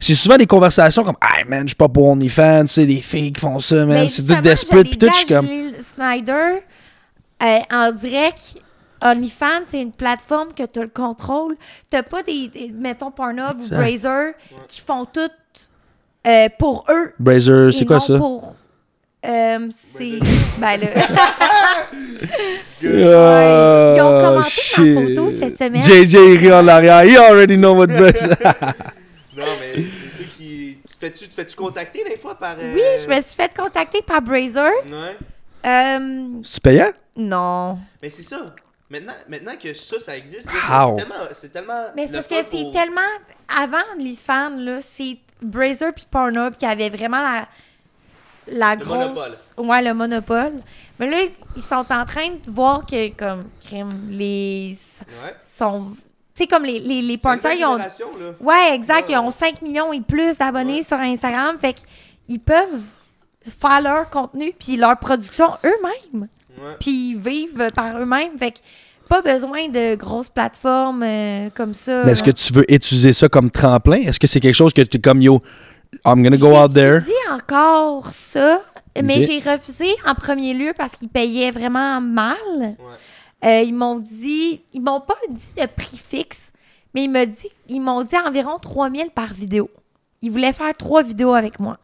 c'est souvent des conversations comme Hey man, je suis pas pour OnlyFans, c'est des filles qui font ça, man. C'est du desperate. Puis tout, je suis comme. Snyder, euh, en direct, OnlyFans, c'est une plateforme que tu le contrôle. T'as pas des, mettons, Pornhub ou Brazzers qui font tout euh, pour eux. Brazzers, c'est quoi ça? pour euh, c'est. Ben là. (laughs) Euh, Ils ont commenté ma photo cette semaine. JJ rit en arrière. He already know what (laughs) non, mais c'est qui. Tu fais-tu fais -tu contacter des fois par. Oui, euh, je me suis fait contacter par Brazer. Ouais. Euh... C'est payant? Non. Mais c'est ça. Maintenant, maintenant que ça, ça existe, c'est tellement, tellement, Mais c'est parce que c'est tellement. Avant les fans, là, c'est Brazer puis Pornhub qui avaient vraiment la la le grosse... Monopole. Ouais, le monopole. Mais là, ils sont en train de voir que, comme, crime, les. Sont. Tu sais, comme les, les, les ils ont. Ouais, exact. ils ont 5 millions et plus d'abonnés sur Instagram. Fait qu'ils peuvent faire leur contenu puis leur production eux-mêmes. Puis ils vivent par eux-mêmes. Fait que pas besoin de grosses plateformes euh, comme ça. Mais est-ce que tu veux utiliser ça comme tremplin? Est-ce que c'est quelque chose que tu comme yo, I'm gonna go out there. J'ai dit encore ça, mais j'ai refusé en premier lieu parce qu'ils payaient vraiment mal. Euh, ils m'ont dit, ils m'ont pas dit de prix fixe, mais ils m'ont dit, ils m'ont dit environ 3000 par vidéo. Ils voulaient faire trois vidéos avec moi.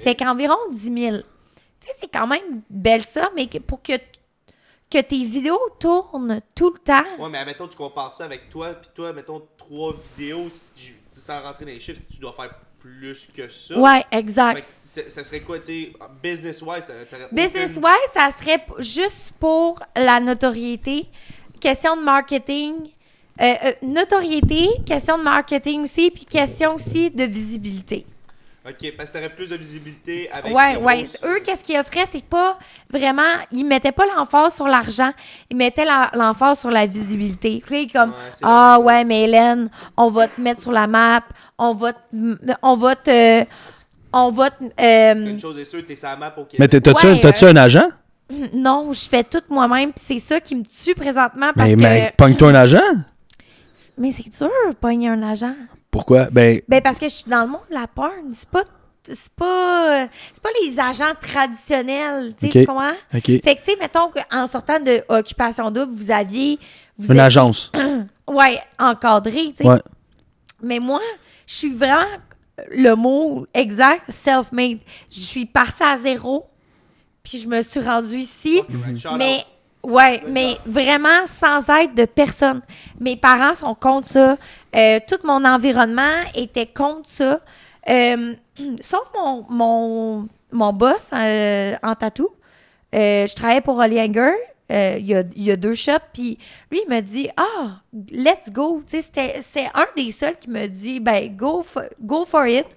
Fait qu'environ 10 000. Tu sais, c'est quand même belle ça, mais pour que que tes vidéos tournent tout le temps. Ouais, mais admettons, tu compares ça avec toi, puis toi, mettons, trois vidéos, sans rentrer dans les chiffres, si tu dois faire plus que ça. Ouais, exact. ça serait quoi, tu business-wise? Business-wise, ça serait juste pour la notoriété, question de marketing. Euh, euh, notoriété, question de marketing aussi, puis question aussi de visibilité. OK, parce que tu aurais plus de visibilité avec Ouais, ouais. Eux, qu'est-ce qu'ils offraient, c'est pas vraiment. Ils mettaient pas l'emphase sur l'argent, ils mettaient l'emphase sur la visibilité. Tu comme Ah, ouais, mais Hélène, on va te mettre sur la map, on va te. On va te. On va te. Euh, une chose est sûre, t'es sur la map au Mais t'as-tu euh, un agent? (clears throat) Non, je fais tout moi-même, puis c'est ça qui me tue présentement. Parce mais, mais pogne-toi un agent? Mais c'est dur, pogner un agent. Pourquoi? Ben... ben parce que je suis dans le monde de la porn. C'est pas c'est pas pas les agents traditionnels, tu sais, tu comprends? Fait que tu sais, mettons qu'en sortant de occupation double, vous aviez une agence. (clears throat) ouais, encadré, tu sais. Mais moi, je suis vraiment le mot exact self-made. Je suis partie à zéro. Puis je me suis rendue ici. Mais oui, mais vraiment sans aide de personne. Mes parents sont contre ça. Euh, tout mon environnement était contre ça. Euh, (clears throat) sauf mon, mon, mon boss euh, en tatou. je travaillais pour Hollyanger. Il y a, deux shops. Puis lui, il m'a dit Ah, let's go. C'est un des seuls qui me dit ben go, for, go for it.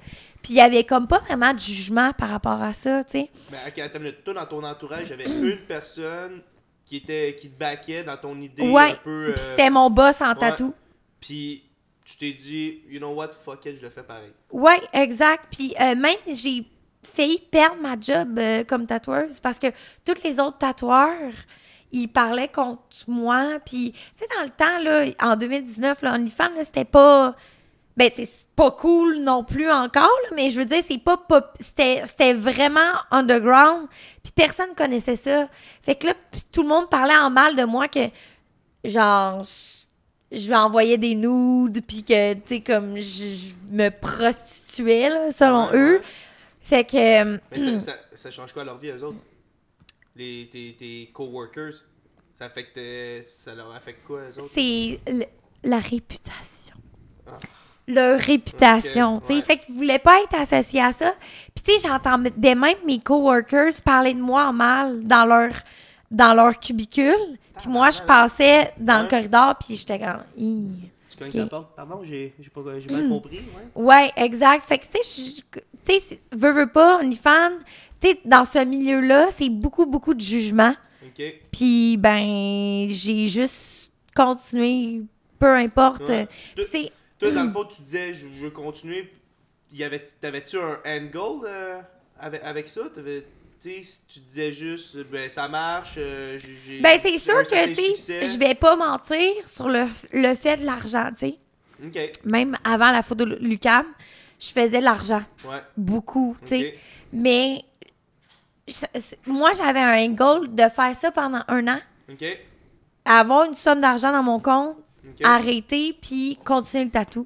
Puis il n'y avait comme pas vraiment de jugement par rapport à ça. tu sais. Ben, dans ton entourage, il une personne qui, était, qui te baquait dans ton idée un peu. Euh, c'était mon boss en tatou. Puis tu t'es dit, you know what, fuck it, je le fais pareil. Ouais, exact. Puis euh, même, j'ai failli perdre ma job euh, comme tatoueuse parce que toutes les autres tatoueurs, ils parlaient contre moi. Puis, tu sais, dans le temps, là, en 2019, là, OnlyFans, c'était pas ben c'est pas cool non plus encore mais je veux dire c'est pas c'était vraiment underground puis personne connaissait ça fait que là tout le monde parlait en mal de moi que genre je vais envoyer des nudes puis que tu sais comme je, me prostituais selon eux fait que euh, mais hmm. ça, change quoi leur vie eux autres les tes, tes coworkers ça affecte euh, ça leur affecte quoi eux autres c'est la réputation ah leur réputation. tu sais, Fait que je voulais pas être associée à ça. Puis tu sais, j'entendais même mes coworkers parler de moi en mal dans leur, dans leur cubicule. Puis moi, je passais dans le corridor, puis j'étais comme... Tu Okay. sa porte. Pardon, j'ai pas j'ai mal hmm. compris. Ouais. ouais, exact. Fait que, tu sais, tu sais, veux, veux pas, fan. tu sais, dans ce milieu-là, c'est beaucoup, beaucoup de jugement. OK. Puis, ben, j'ai juste continué, peu importe. Ouais. Puis, c'est toi, dans le (clears throat) fond, tu disais, je, veux continuer. T'avais-tu un angle euh, avec, ça? tu disais juste ben ça marche euh, ben c'est sûr que tu je vais pas mentir sur le, fait de l'argent même avant la photo de Lucam je faisais de l'argent beaucoup mais moi j'avais un goal de faire ça pendant un an avoir une somme d'argent dans mon compte Arrêter, puis continuer le tatou.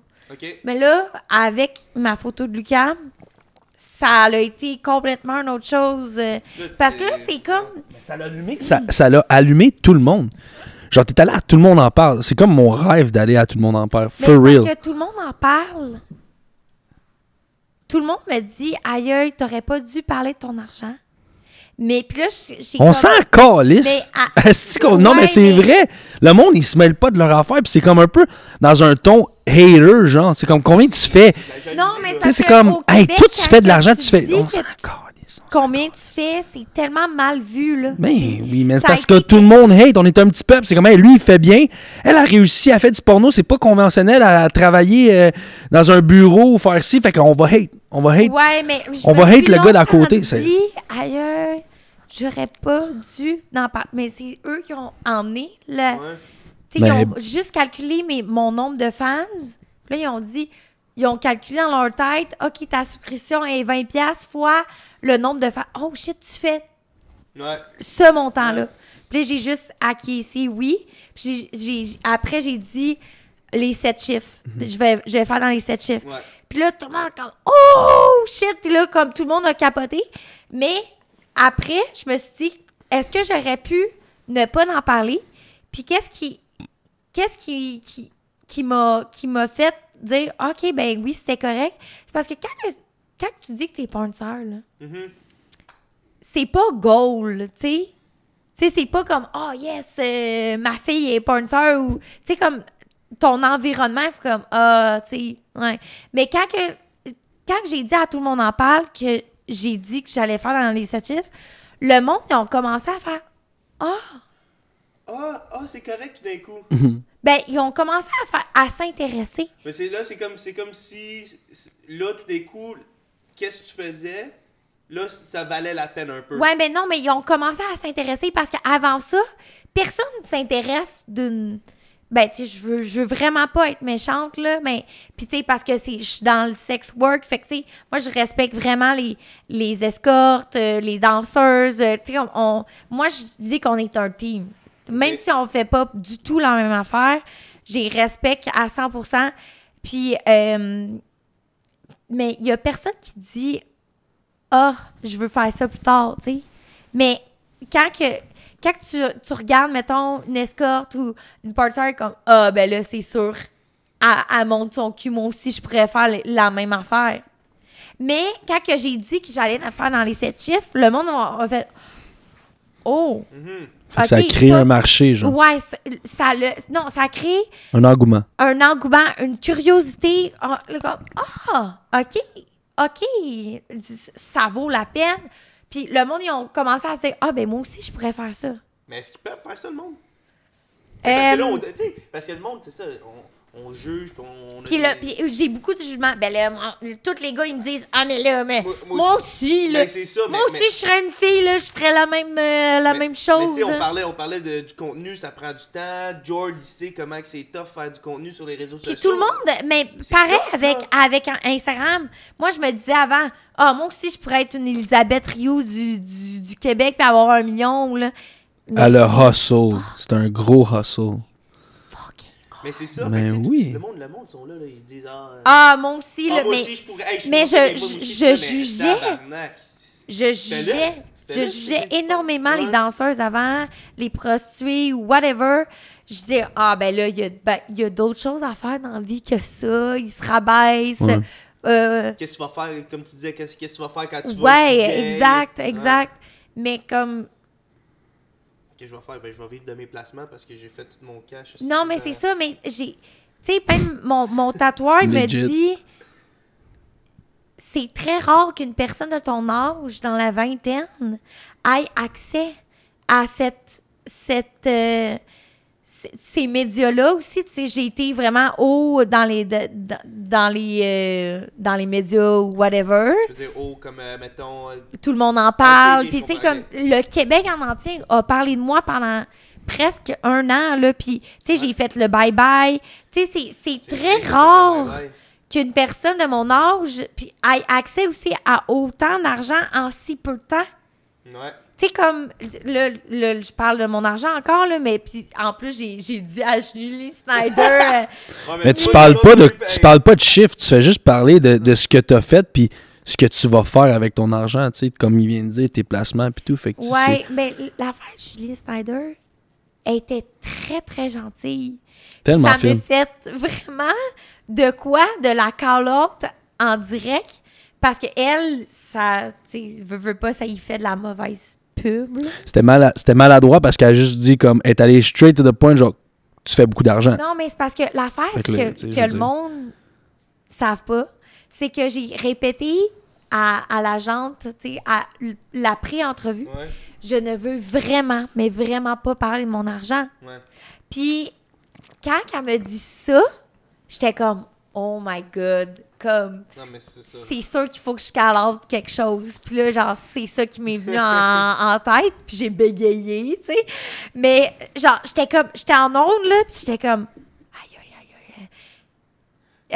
Mais là, avec ma photo de Lucas, ça a été complètement une autre chose. Euh, parce que là, c'est comme. ça l'a allumé. Ça, ça l'a allumé tout le monde. Genre, t'es allé à Tout le monde en parle. C'est comme mon rêve d'aller à Tout le monde en parle. For real. Parce que tout le monde en parle. Tout le monde me dit, aïe, t'aurais pas dû parler de ton argent. Mais puis là, On s'en calisse. Mais, (laughs) Non, mais c'est vrai. Le monde, il se mêle pas de leur affaire. Puis c'est comme un peu dans un ton hater, genre. C'est comme combien tu fais. Non, mais c'est comme, tout, hey, tu fais de l'argent, tu fais. Combien tu fais, c'est tellement mal vu, là. Mais ben oui, mais c'est parce que tout le monde hate. On est un petit peuple. C'est comme, lui, il fait bien. Elle a réussi à faire du porno. C'est pas conventionnel à travailler euh, dans un bureau ou faire ci. Fait qu'on va hate. On va hate. on va hate le gars d'à côté j'aurais pas dû n'en parler. Mais c'est eux qui ont emmené le. ils ben, ont juste calculé mes, mon nombre de fans. Là, ils ont dit. Ils ont calculé dans leur tête, OK, ta suppression est 20$ fois le nombre de fans. Oh shit, tu fais ce montant-là. Puis Puis j'ai juste acquiescé, oui. Puis j'ai, après, j'ai dit les sept chiffres. Mhm. je, vais, je vais faire dans les sept chiffres. Puis là, tout le monde, comme, oh shit! Puis là, comme tout le monde a capoté. Mais après, je me suis dit, est-ce que j'aurais pu ne pas en parler? Puis qu'est-ce qui, qu'est-ce qui, qui, qui m'a fait dire, OK, ben oui, c'était correct? C'est parce que quand, tu dis que t'es es « une là, mm-hmm. c'est pas goal, tu sais. Tu sais, c'est pas comme, oh yes, euh, ma fille est pas ou, tu sais, comme ton environnement, faut comme, ah, tu sais, ouais. Mais quand que, quand j'ai dit à tout le monde en parle que j'ai dit que j'allais faire dans les le monde, ils ont commencé à faire ah! ah! Ah, c'est correct tout d'un coup. (laughs) ben, ils ont commencé à, à s'intéresser. Mais c'est là, c'est comme, c'est comme si, là, tout d'un coup, qu'est-ce que tu faisais? Là, ça valait la peine un peu. Ouais, mais non, mais ils ont commencé à s'intéresser parce qu'avant ça, personne ne s'intéresse d'une ben tu sais je veux veux vraiment pas être méchante là mais puis tu sais parce que c'est je suis dans le sex work fait que tu sais moi je respecte vraiment les les escortes euh, les danseuses euh, tu sais on, moi je dis qu'on est un team même si on fait pas du tout la même affaire j'ai respecte à 100% puis euh, mais il y a personne qui dit ah oh, je veux faire ça plus tard tu sais mais quand que quand tu, regardes, mettons, une escorte ou une partenaire comme Ah, ben là, c'est sûr, à mon monte son cul, moi aussi, je pourrais faire la même affaire. Mais quand j'ai dit que j'allais faire dans les sept chiffres, le monde oh! a, fait Oh! ça crée un marché, genre. Ouais, ça, non, ça crée. Un engouement. Un engouement, une curiosité. Ah, ah! OK, OK, ça vaut la peine. Puis le monde, ils ont commencé à se dire Ah, ben moi aussi, je pourrais faire ça. Mais est-ce qu'ils peuvent faire ça, le monde? Parce, que là, euh, on, parce que le monde, c'est ça on juge, puis on. j'ai beaucoup de jugements. Ben là, tous les gars, ils me disent Ah, mais là, mais. Moi, aussi, moi aussi, ben, je serais une fille, je ferais la même, euh, la même chose. Hein. on parlait, de, du contenu, ça prend du temps. George, il sait comment c'est tough faire du contenu sur les réseaux sociaux. tout le monde, mais pareil avec, avec Instagram. Moi, je me disais avant Ah, moi aussi, je pourrais être une Elisabeth Rio du, du, Québec, puis avoir un million, là. hustle. Ah. C'est un gros hustle. Mais c'est ça. oui. Le monde, le monde sont là, ils se disent ah. Euh, ah moi aussi, ah, mais, je pourrais, mais je, je jugeais, je jugeais, énormément les danseuses avant, les prostituées whatever. Je disais ah ben là, il y a, ben, a d'autres choses à faire dans la vie que ça. Ils se rabaissent. Euh, qu'est-ce que tu vas faire, comme tu disais, qu'est-ce que tu vas faire quand tu ouais, vas. Oui, exact, exact. Mais comme que je vais faire? Ben, je vais vivre de mes placements parce que j'ai fait tout mon cash. Non, mais euh, c'est ça, mais j'ai. Tu sais, même mon, mon tatoueur me dit c'est très rare qu'une personne de ton âge, dans la vingtaine, ait accès à cette. cette euh, ces médias-là aussi, tu sais, j'ai été vraiment haut dans les dans, les euh, dans les médias whatever. Je veux dire haut comme euh, mettons. Euh, Tout le monde en parle. Puis tu sais comme le Québec en entier a parlé de moi pendant presque un an là. Puis tu sais j'ai fait le bye bye. Tu sais c'est très rare qu'une personne de mon âge puis ait accès aussi à autant d'argent en si peu de temps. Ouais tu sais, comme, là, je parle de mon argent encore, là, mais puis en plus, j'ai dit à Julie Snyder. (laughs) Euh, mais, tu, parles pas de, tu parles pas de chiffres, tu fais juste parler de, ce que tu as fait, puis ce que tu vas faire avec ton argent, tu sais, comme il vient de dire, tes placements, puis tout. Fait ouais, mais l'affaire Julie Snyder, elle était très, très gentille. Tellement Ça m'a fait vraiment de quoi? De la call-out en direct. Parce qu'elle, elle, ça, tu veut, veut pas, ça y fait de la mauvaise c'était mal, maladroit parce qu'elle a juste dit comme, est allée straight to the point, genre, tu fais beaucoup d'argent. Non, mais c'est parce que l'affaire que, que, le monde ne savent pas, c'est que j'ai répété à, à, la sais, à la pré-entrevue, je ne veux vraiment, mais vraiment pas parler de mon argent. Puis, quand elle me dit ça, j'étais comme, oh my God, comme c'est sûr qu'il faut que je calote quelque chose puis là genre c'est ça qui m'est venu (laughs) en, tête puis j'ai bégayé tu sais mais genre j'étais comme j'étais en onde là puis j'étais comme aïe aïe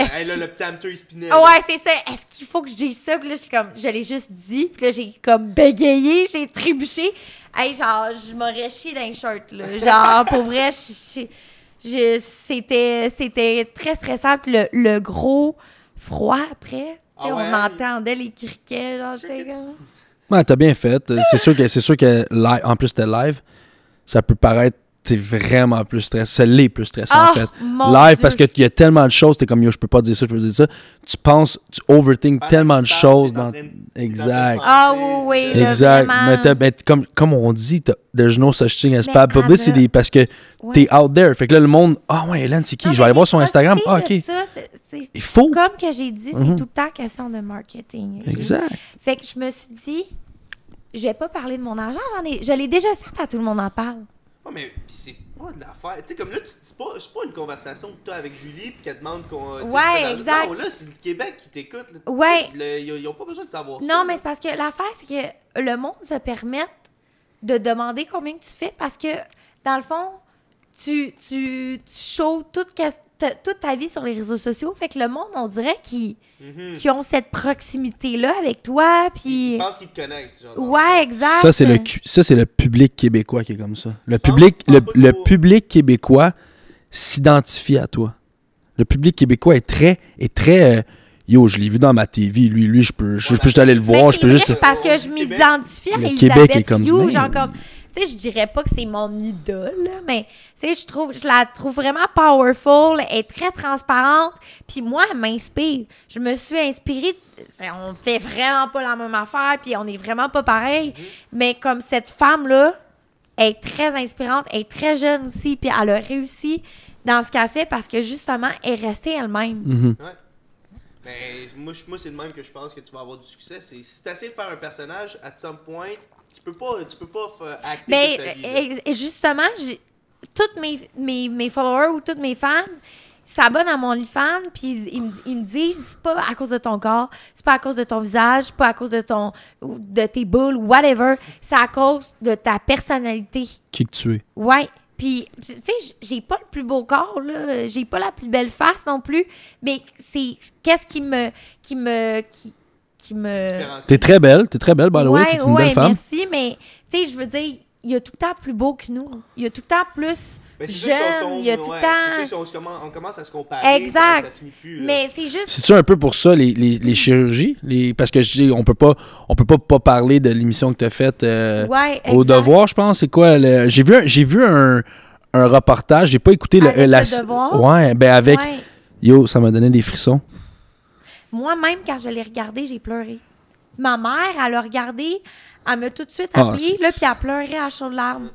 aïe aïe là, le petit hamster il spinait ouais c'est ça est-ce qu'il faut que je dise ça puis là je suis comme je l'ai juste dit puis là j'ai comme bégayé j'ai trébuché hey genre je m'aurais chié d'un shirt là (laughs) genre pour vrai je, c'était c'était très stressant puis le gros froid après. Ah on entendait les criquets, genre, j'sais comme... Ouais, t'as bien fait. Euh, c'est sûr que, c'est sûr que live, en plus, t'es live. Ça peut paraître c'est vraiment plus stressé, C'est l'est plus stressant, en ah, fait. Live, parce qu'il y a tellement de choses, t'es comme, yo, je peux pas dire ça, je peux dire ça. Tu penses, tu overthink tellement de choses dans. Exact. Ah oui, oui. Exact. mais mais ben, comme, comme on dit, there's no such thing as bad publicity parce que t'es out there. Fait que là, le monde, ah ouais, Hélène, c'est qui? je vais aller voir son Instagram. Ah, ok. C'est Il faut. Comme que j'ai dit, c'est mhm. tout le temps question de marketing. Exact. Fait que je me suis dit, je vais pas parler de mon argent, ai, je l'ai déjà fait à tout le monde en parle oh mais c'est pas de l'affaire. Tu sais, comme là, tu pas, c'est pas une conversation que t'as avec Julie puis qu'elle demande qu'on. Euh, ouais, exact. Non, là, c'est le Québec qui t'écoute. Ouais. Ils n'ont ont pas besoin de savoir ça. Non, mais c'est parce que l'affaire, c'est que le monde se permet de demander combien tu fais parce que, dans le fond, tu, tu, tu shows tout ce toute ta vie sur les réseaux sociaux. Fait que le monde, on dirait qu'ils mhm. ont cette proximité-là avec toi. Puis... pense qu'ils te connaissent. ouais, euh, exact. Ça, c'est le, ça, le public québécois qui est comme ça. Le, public, le, public québécois s'identifie à toi. Le public québécois est très. Est très euh, Yo, je l'ai vu dans ma TV, lui, lui, je peux, je, peux juste aller le ben, voir, je peux juste. Parce que je m'identifie à Elisabeth Québec est comme tu sais, je dirais pas que c'est mon idole, mais tu sais, je trouve, je la trouve vraiment powerful, elle est très transparente, puis moi, elle m'inspire. Je me suis inspirée, on fait vraiment pas la même affaire, puis on est vraiment pas pareil, mm-hmm. mais comme cette femme-là, elle est très inspirante, elle est très jeune aussi, puis elle a réussi dans ce qu'elle fait parce que justement, elle est restée elle-même. Mais mm-hmm. ben, moi, moi c'est le même que je pense que tu vas avoir du succès. C'est tu essaies de faire un personnage, à some point, tu peux pas, peux pas activer euh, acter ben, euh, justement, tous toutes mes, mes, followers ou toutes mes fans s'abonnent à mon fan puis ils, me disent c'est pas à cause de ton corps, c'est pas à cause de ton visage, pas à cause de ton de tes boules, whatever, c'est à cause de ta personnalité. Qui que tu es. Ouais. Puis, tu sais, j'ai pas le plus beau corps, là. J'ai pas la plus belle face non plus. Mais c'est qu'est-ce qui me, qui me, T'es très belle, t'es très belle, by the way, une belle femme. Merci, mais tu sais, je veux dire, il y a tout le temps plus beau que nous. Il y a tout le temps plus jeune, il y a tout le temps. on, commence à se comparer. Exact. Ça, finit plus, mais c'est juste. C'est-tu un peu pour ça, les, les, les chirurgies? Parce que je dis, on peut pas, on peut pas, parler de l'émission que tu as faite euh, au devoir, je pense. C'est quoi? J'ai vu, j'ai vu un, un reportage, j'ai pas écouté le. la... Ouais, ben avec. Yo, ça m'a donné des frissons. Moi-même, quand je l'ai regardé, j'ai pleuré. Ma mère, elle a regardé, elle m'a tout de suite ah, appelé, puis elle pleurait à chaudes larmes.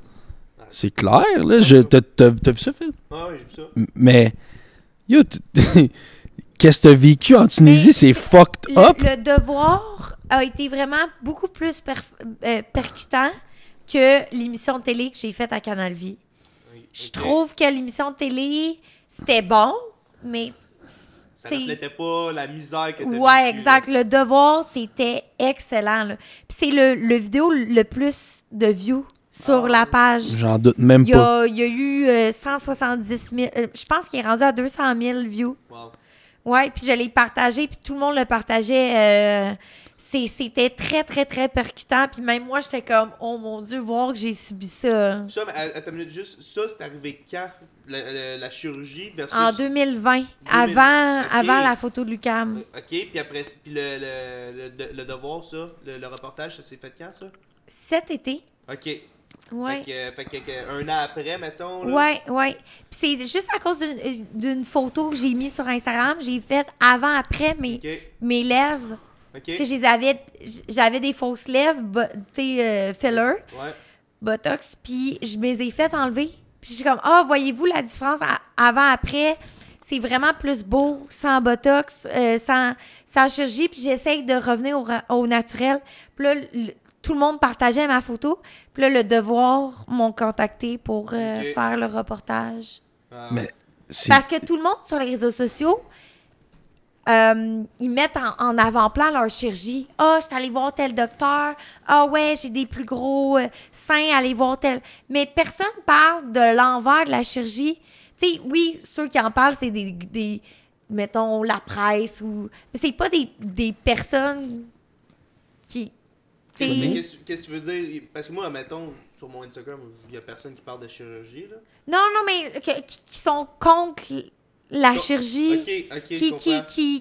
C'est clair, là. T'as vu ça, Phil? Ah oui, j'ai vu ça. mais, yo, (laughs) qu'est-ce que t'as vécu en Tunisie? C'est fucked up. Le devoir a été vraiment beaucoup plus euh, percutant que l'émission télé que j'ai faite à Canal Vie. Je trouve que l'émission de télé, c'était bon, mais ça reflétait pas la misère que tu Ouais, Oui, exact. Le devoir, c'était excellent. Puis c'est le, le, vidéo le plus de views sur la ah. page. J'en doute même pas. il y a eu 170 euh, 000. Euh, je pense qu'il est rendu à 200 000 views. Wow. Ouais, puis je l'ai partagé, puis tout le monde le partageait. Euh, c'était très, très, très percutant. Puis même moi, j'étais comme, oh mon Dieu, voir que j'ai subi ça. Ça, mais, attends minute, juste, ça, c'est arrivé quand? la, chirurgie versus. En 2020, Avant, avant la photo de Lucam. Euh, OK, puis après, le, devoir, ça, le, reportage, ça s'est fait quand, ça? Cet été. OK. Ouais. Fait que, un an après, mettons. Oui, Ouais, ouais. Puis c'est juste à cause d'une photo que j'ai mise sur Instagram, j'ai fait avant-après mes, mes lèvres. OK. j'avais des fausses lèvres, tu sais, euh, filler. Botox, puis je me les ai faites enlever. Puis je comme, ah, voyez-vous la différence avant-après? C'est vraiment plus beau, sans botox, euh, sans, chirurgie. Puis j'essaye de revenir au, naturel. Puis là, tout le monde partageait ma photo. Puis là, le devoir m'ont contacté pour euh, faire le reportage. Ah. Parce que tout le monde sur les réseaux sociaux, euh, ils mettent en, avant-plan leur chirurgie. Ah, oh, je suis allée voir tel docteur. Ah ouais, j'ai des plus gros euh, seins, allez voir tel. Mais personne parle de l'envers de la chirurgie. Tu sais, oui, ceux qui en parlent, c'est des, mettons, la presse ou... Mais c'est pas des, des personnes qui... Mais qu'est-ce que tu veux dire? Parce que moi, mettons, sur mon Instagram, il y a personne qui parle de chirurgie, là. Non, non, mais qui sont contre la chirurgie qui,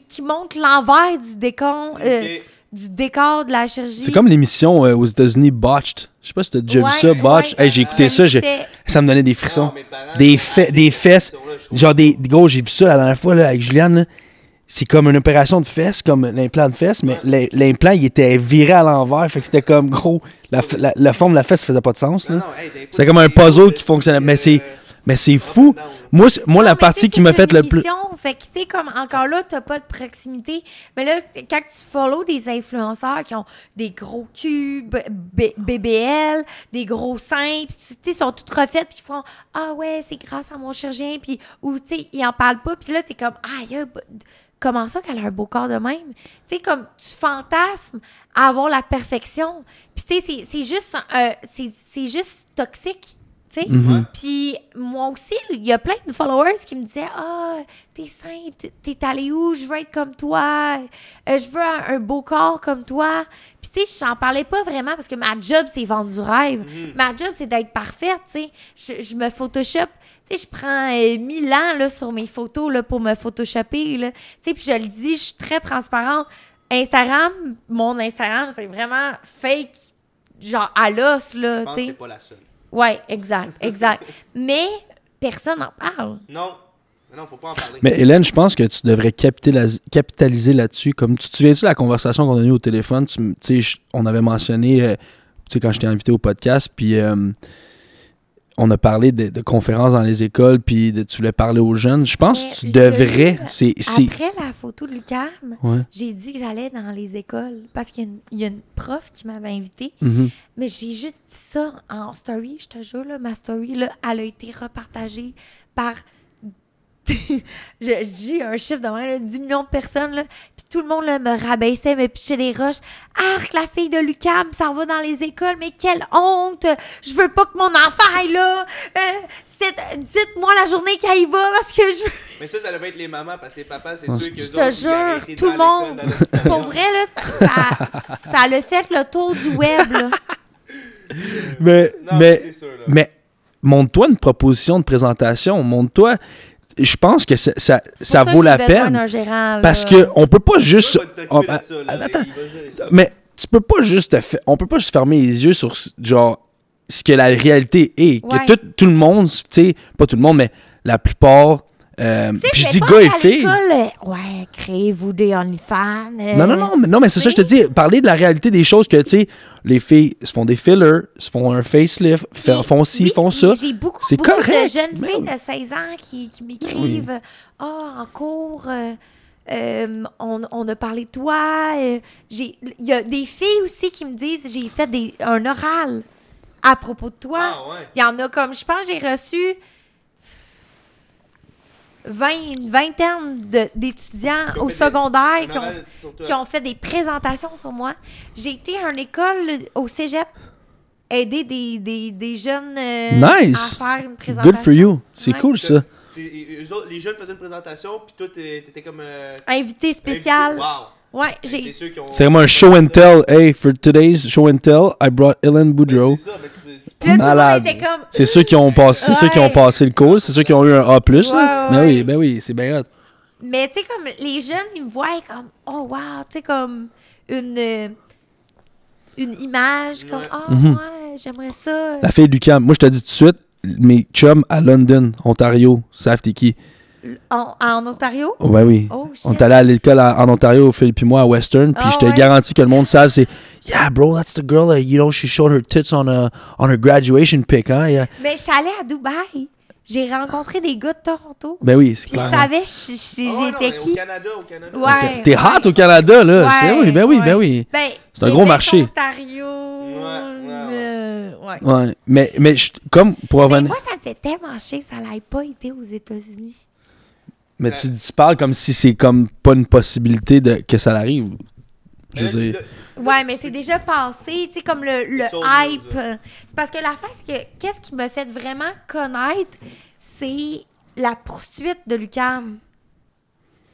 qui, montre l'envers du décor, euh, du décor de la chirurgie. C'est comme l'émission euh, aux États-Unis Botched. Je sais pas si t'as déjà vu ça, Botched. j'ai écouté ça, ça me donnait des frissons. des, des, fesses. genre des. Gros, j'ai vu ça la dernière fois avec Juliane. C'est comme une opération de fesses, comme l'implant de fesses, mais l'implant, il était viré à l'envers. Fait que c'était comme gros. La, forme de la fesse faisait pas de sens. C'était comme un puzzle qui fonctionnait. Mais c'est. Euh, mais c'est fou. Moi, moi la partie qui m'a fait le plus. Fait que, tu sais, comme encore là, t'as pas de proximité. Mais là, quand tu follow des influenceurs qui ont des gros cubes, BBL, des gros seins, pis, tu sais, sont toutes refaites, puis ils font Ah ouais, c'est grâce à mon chirurgien, puis, ou, tu sais, ils en parlent pas, puis là, t'es comme Ah, comment ça qu'elle a un beau corps de même? Tu sais, comme tu fantasmes à avoir la perfection. Puis tu sais, c'est juste, euh, c'est juste toxique. Mm-hmm. Puis moi aussi, il y a plein de followers qui me disaient Ah, t'es sainte, t'es allée où Je veux être comme toi, euh, je veux un, beau corps comme toi. Puis tu sais, j'en parlais pas vraiment parce que ma job, c'est vendre du rêve. Mm-hmm. Ma job, c'est d'être parfaite, tu sais. Je, me Photoshop. Tu sais, je prends Milan euh, mille ans sur mes photos là, pour me photoshopper. Tu sais, puis je le dis, je suis très transparente. Instagram, mon Instagram, c'est vraiment fake genre à l'os là, tu sais. pas la oui, exact, exact. (laughs) mais personne n'en parle. Non. Non, faut pas en parler. Mais Hélène, je pense que tu devrais capitaliser là-dessus. Comme tu te souviens-tu de la conversation qu'on a eue au téléphone? Tu, on avait mentionné, euh, tu sais, quand j'étais invité au podcast, puis euh, on a parlé de, conférences dans les écoles, puis de, tu voulais parler aux jeunes. Je pense que tu devrais. C'est, Après la photo de Lucam, j'ai dit que j'allais dans les écoles parce qu'il y, a une, prof qui m'avait invitée. Mm-hmm. Mais j'ai juste dit ça en story, je te jure, là, ma story, elle a été repartagée par (laughs) j'ai un chiffre de 10 millions de personnes, là, tout le monde me rabaissait, me pichait les roches. Arc, la fille de Lucam, ça va dans les écoles, mais quelle honte! Je veux pas que mon enfant aille là! Euh, dites-moi la journée qu'elle y va, parce que je (laughs) Mais ça, ça devait être les mamans, parce que les papas, c'est sûr que... Je te jure, tout le monde, pour vrai, ça, le fait le tour du web, mais, mais, mais montre-toi une proposition de présentation, montre-toi je pense que ça, ça, ça vaut la peine. parce que ne peut pas juste. On, mais tu peux pas juste. on peut pas juste fermer les yeux sur genre ce que la réalité est. Que tout, tout, le monde, tu sais, pas tout le monde, mais la plupart euh, puis je dis gars et filles. Euh, ouais, créez-vous des OnlyFans. Euh, non, non, non, mais, non, mais c'est ça, je te dis, parler de la réalité des choses que, tu sais, les filles se font des fillers, se font un facelift, font ci, font ça. J'ai beaucoup, c'est beaucoup correct, de jeunes filles de 16 ans qui, m'écrivent Oh, en cours. on, a parlé de toi. j'ai Il y a des filles aussi qui me disent j'ai fait des, un oral à propos de toi. Ah, il y en a comme, je pense, j'ai reçu 20, vingtaine d'étudiants au secondaire qui, ont, qui ont, fait des présentations sur moi. J'ai été à une école au cégep aider des, des, des jeunes euh, à faire une présentation. Good for you. C'est cool ça. les jeunes faisaient une présentation, puis toi, t'étais comme. Euh, invité spécial. Ouais, ben, C'est vraiment un show and tell. Hey, for today's show and tell, I brought Hélène Boudreau. Ben, c'est ceux qui ont passé, ceux qui ont passé le cours, c'est ceux qui ont eu un A+. plus. oui, ben oui, c'est bien Mais tu sais, comme les jeunes, ils me voient comme, oh wow, tu sais, comme une, euh, une image, comme, oh mhm. ouais, j'aimerais ça. La fille du camp, moi je te dis tout de suite, mes chums à London, Ontario, savent t'es qui. En, Ontario? Ouais, oh, ben oui. Oh, on est allé à l'école en, Ontario, Philippe et moi, à Western, puis ah, je te garanti garantis que le monde savent, c'est « Yeah, bro, that's the girl you know, she showed her tits on, a, on her graduation pic, hein, Mais je suis allée à Dubaï. J'ai rencontré des gars de Toronto. Ben oui, c'est clair. Ils hein. savaient ah j'étais qui. Au Canada, au Canada. Ouais. T'es hot au Canada, là. c'est, oui, ben oui, ben oui. Ben, c'est un gros marché. Ontario. Euh, ouais. ouais. Mais, mais comme pour revenir. moi, ça me fait tellement chier que ça n'aille pas été aux États-Unis. Mais tu, tu parles comme si c'est comme pas une possibilité de, que ça arrive. Ouais, mais c'est déjà passé, tu sais, comme le, hype. C'est parce que la face que qu'est-ce qui m'a fait vraiment connaître, c'est la poursuite de Lucam.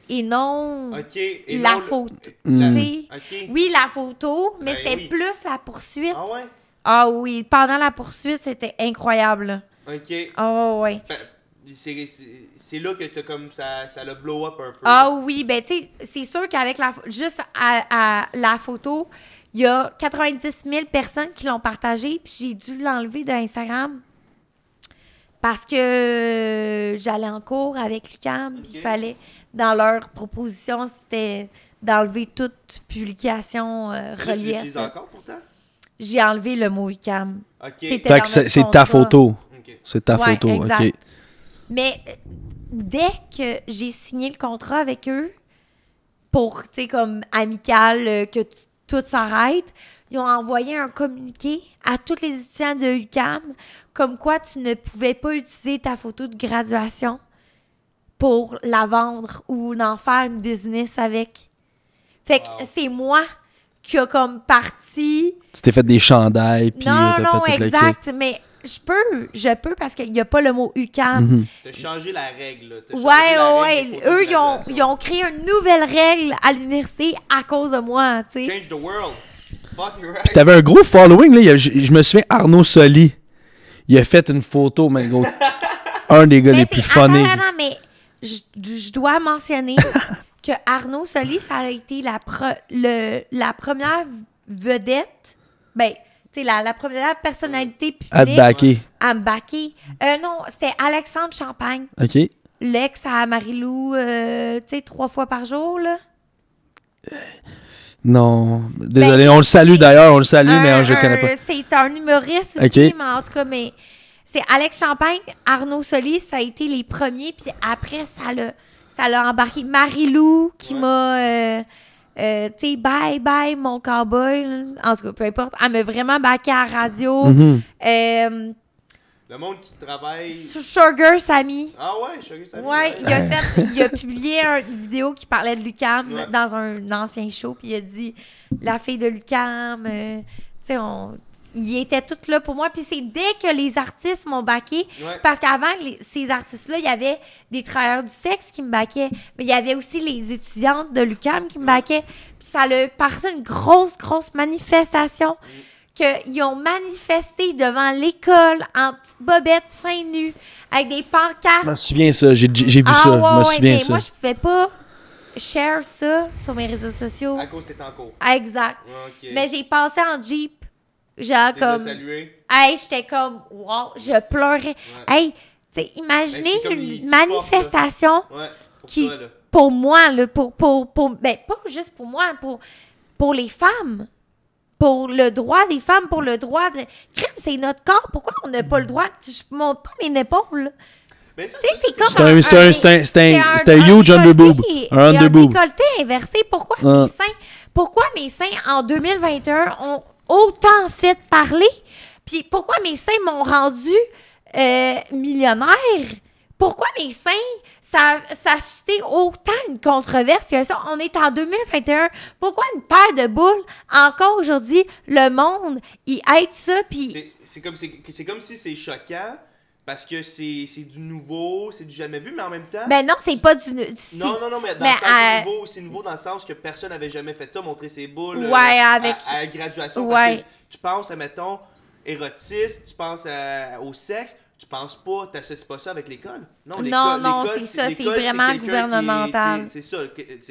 Et non la photo faute. Oui, la photo, mais c'est ben c'était plus la poursuite. Ah Ah oui, pendant la poursuite, c'était incroyable. OK. Oh ouais. Ben, c'est là que as comme ça ça le blow up un peu. Ah oui, ben tu sais, c'est sûr qu'avec la juste à, la photo, il y a 90 000 personnes qui l'ont partagé, puis j'ai dû l'enlever d'Instagram parce que j'allais en cours avec Lucam, puis il fallait dans leur proposition, c'était d'enlever toute publication euh, reliée. Tu encore pourtant J'ai enlevé le mot UCAM. C'est ta photo. C'est ta photo. ok mais euh, dès que j'ai signé le contrat avec eux, pour, tu sais, comme amical, euh, que tout s'arrête, ils ont envoyé un communiqué à tous les étudiants de UCAM comme quoi tu ne pouvais pas utiliser ta photo de graduation pour la vendre ou en faire une business avec. Fait que c'est moi qui a comme parti. Tu t'es fait des chandails puis non, euh, non, exact, mais je peux, je peux parce qu'il n'y a pas le mot UCAM. Mhm. T'as changé la règle. ouais, ouais, Eux, ils ont, ils ont, créé une nouvelle règle à l'université à cause de moi, tu sais. Change the world. Fuck right. T'avais un gros following, là. Je, me souviens, Arnaud Soli, il a fait une photo, mais (laughs) un des gars les plus funny. Non, non, mais je, dois mentionner (laughs) que Arnaud Soli, ça a été la, le, la première vedette. Ben, c'est la, la première personnalité euh, publique. à me Euh, non, c'était Alexandre Champagne. OK. L'ex à marie euh, tu sais, trois fois par jour, là. Euh, non. Désolé, ben, on le salue d'ailleurs, on le salue, mais hein, je ne connais pas. C'est un humoriste aussi, mais en tout cas, mais c'est Alex Champagne, Arnaud Solis, ça a été les premiers, puis après, ça l'a, ça l'a embarqué. qui m'a. Euh, euh, tu bye, bye, mon cowboy. En tout cas, peu importe. Elle m'a vraiment baqué à la radio. Mhm. Euh, le monde qui travaille. Sugar Sammy. Ah ouais, Sugar Sammy. Ouais, il, a fait, il a publié une vidéo qui parlait de Lucam dans un ancien show, puis il a dit La fille de Lucam, euh, tu sais, on ils étaient tous là pour moi. Puis c'est dès que les artistes m'ont baqué, parce qu'avant, ces artistes-là, il y avait des travailleurs du sexe qui me baquaient, mais il y avait aussi les étudiantes de l'UCAM qui me baquaient. Puis ça a passé une grosse, grosse manifestation qu'ils ont manifesté devant l'école en petites bobette seins nus avec des pancartes. Je me souviens ça, j'ai vu ah ça, je me souviens mais Moi, je pouvais pas share ça sur mes réseaux sociaux. À cause c'était en cours. Exact. Mais j'ai passé en Jeep comme. Hey, j'étais comme, wow, je pleurais. Hey, imaginez une manifestation pour qui, pour moi, là, pour, ben, pas juste pour moi, pour, les femmes, pour le droit des femmes, pour le droit de. Crème, c'est notre corps. Pourquoi on n'a pas le droit? Je monte pas mes épaules. c'est comme un. un, un, huge underboob. Un Un décolleté inversé. Pourquoi ah. mes seins? Pourquoi mes seins en 2021 ont autant fait parler. Puis pourquoi mes seins m'ont rendu euh, millionnaire? Pourquoi mes seins, ça, ça a suscité autant de controverse que ça? On est en 2021. Pourquoi une paire de boules, encore aujourd'hui, le monde, il aide ça? Puis... C'est comme, comme si c'est choquant, parce que c'est du nouveau, c'est du jamais vu, mais en même temps. Ben non, c'est pas du. Non, non, non, mais dans le sens, c'est nouveau, c'est nouveau dans le sens que personne n'avait jamais fait ça, montrer ses boules. Euh, à, la graduation. Parce tu penses à, mettons, érotisme, tu penses au sexe, tu penses pas, t'associes pas ça avec l'école. Non, non, non c'est ça, c'est vraiment gouvernemental. C'est ça,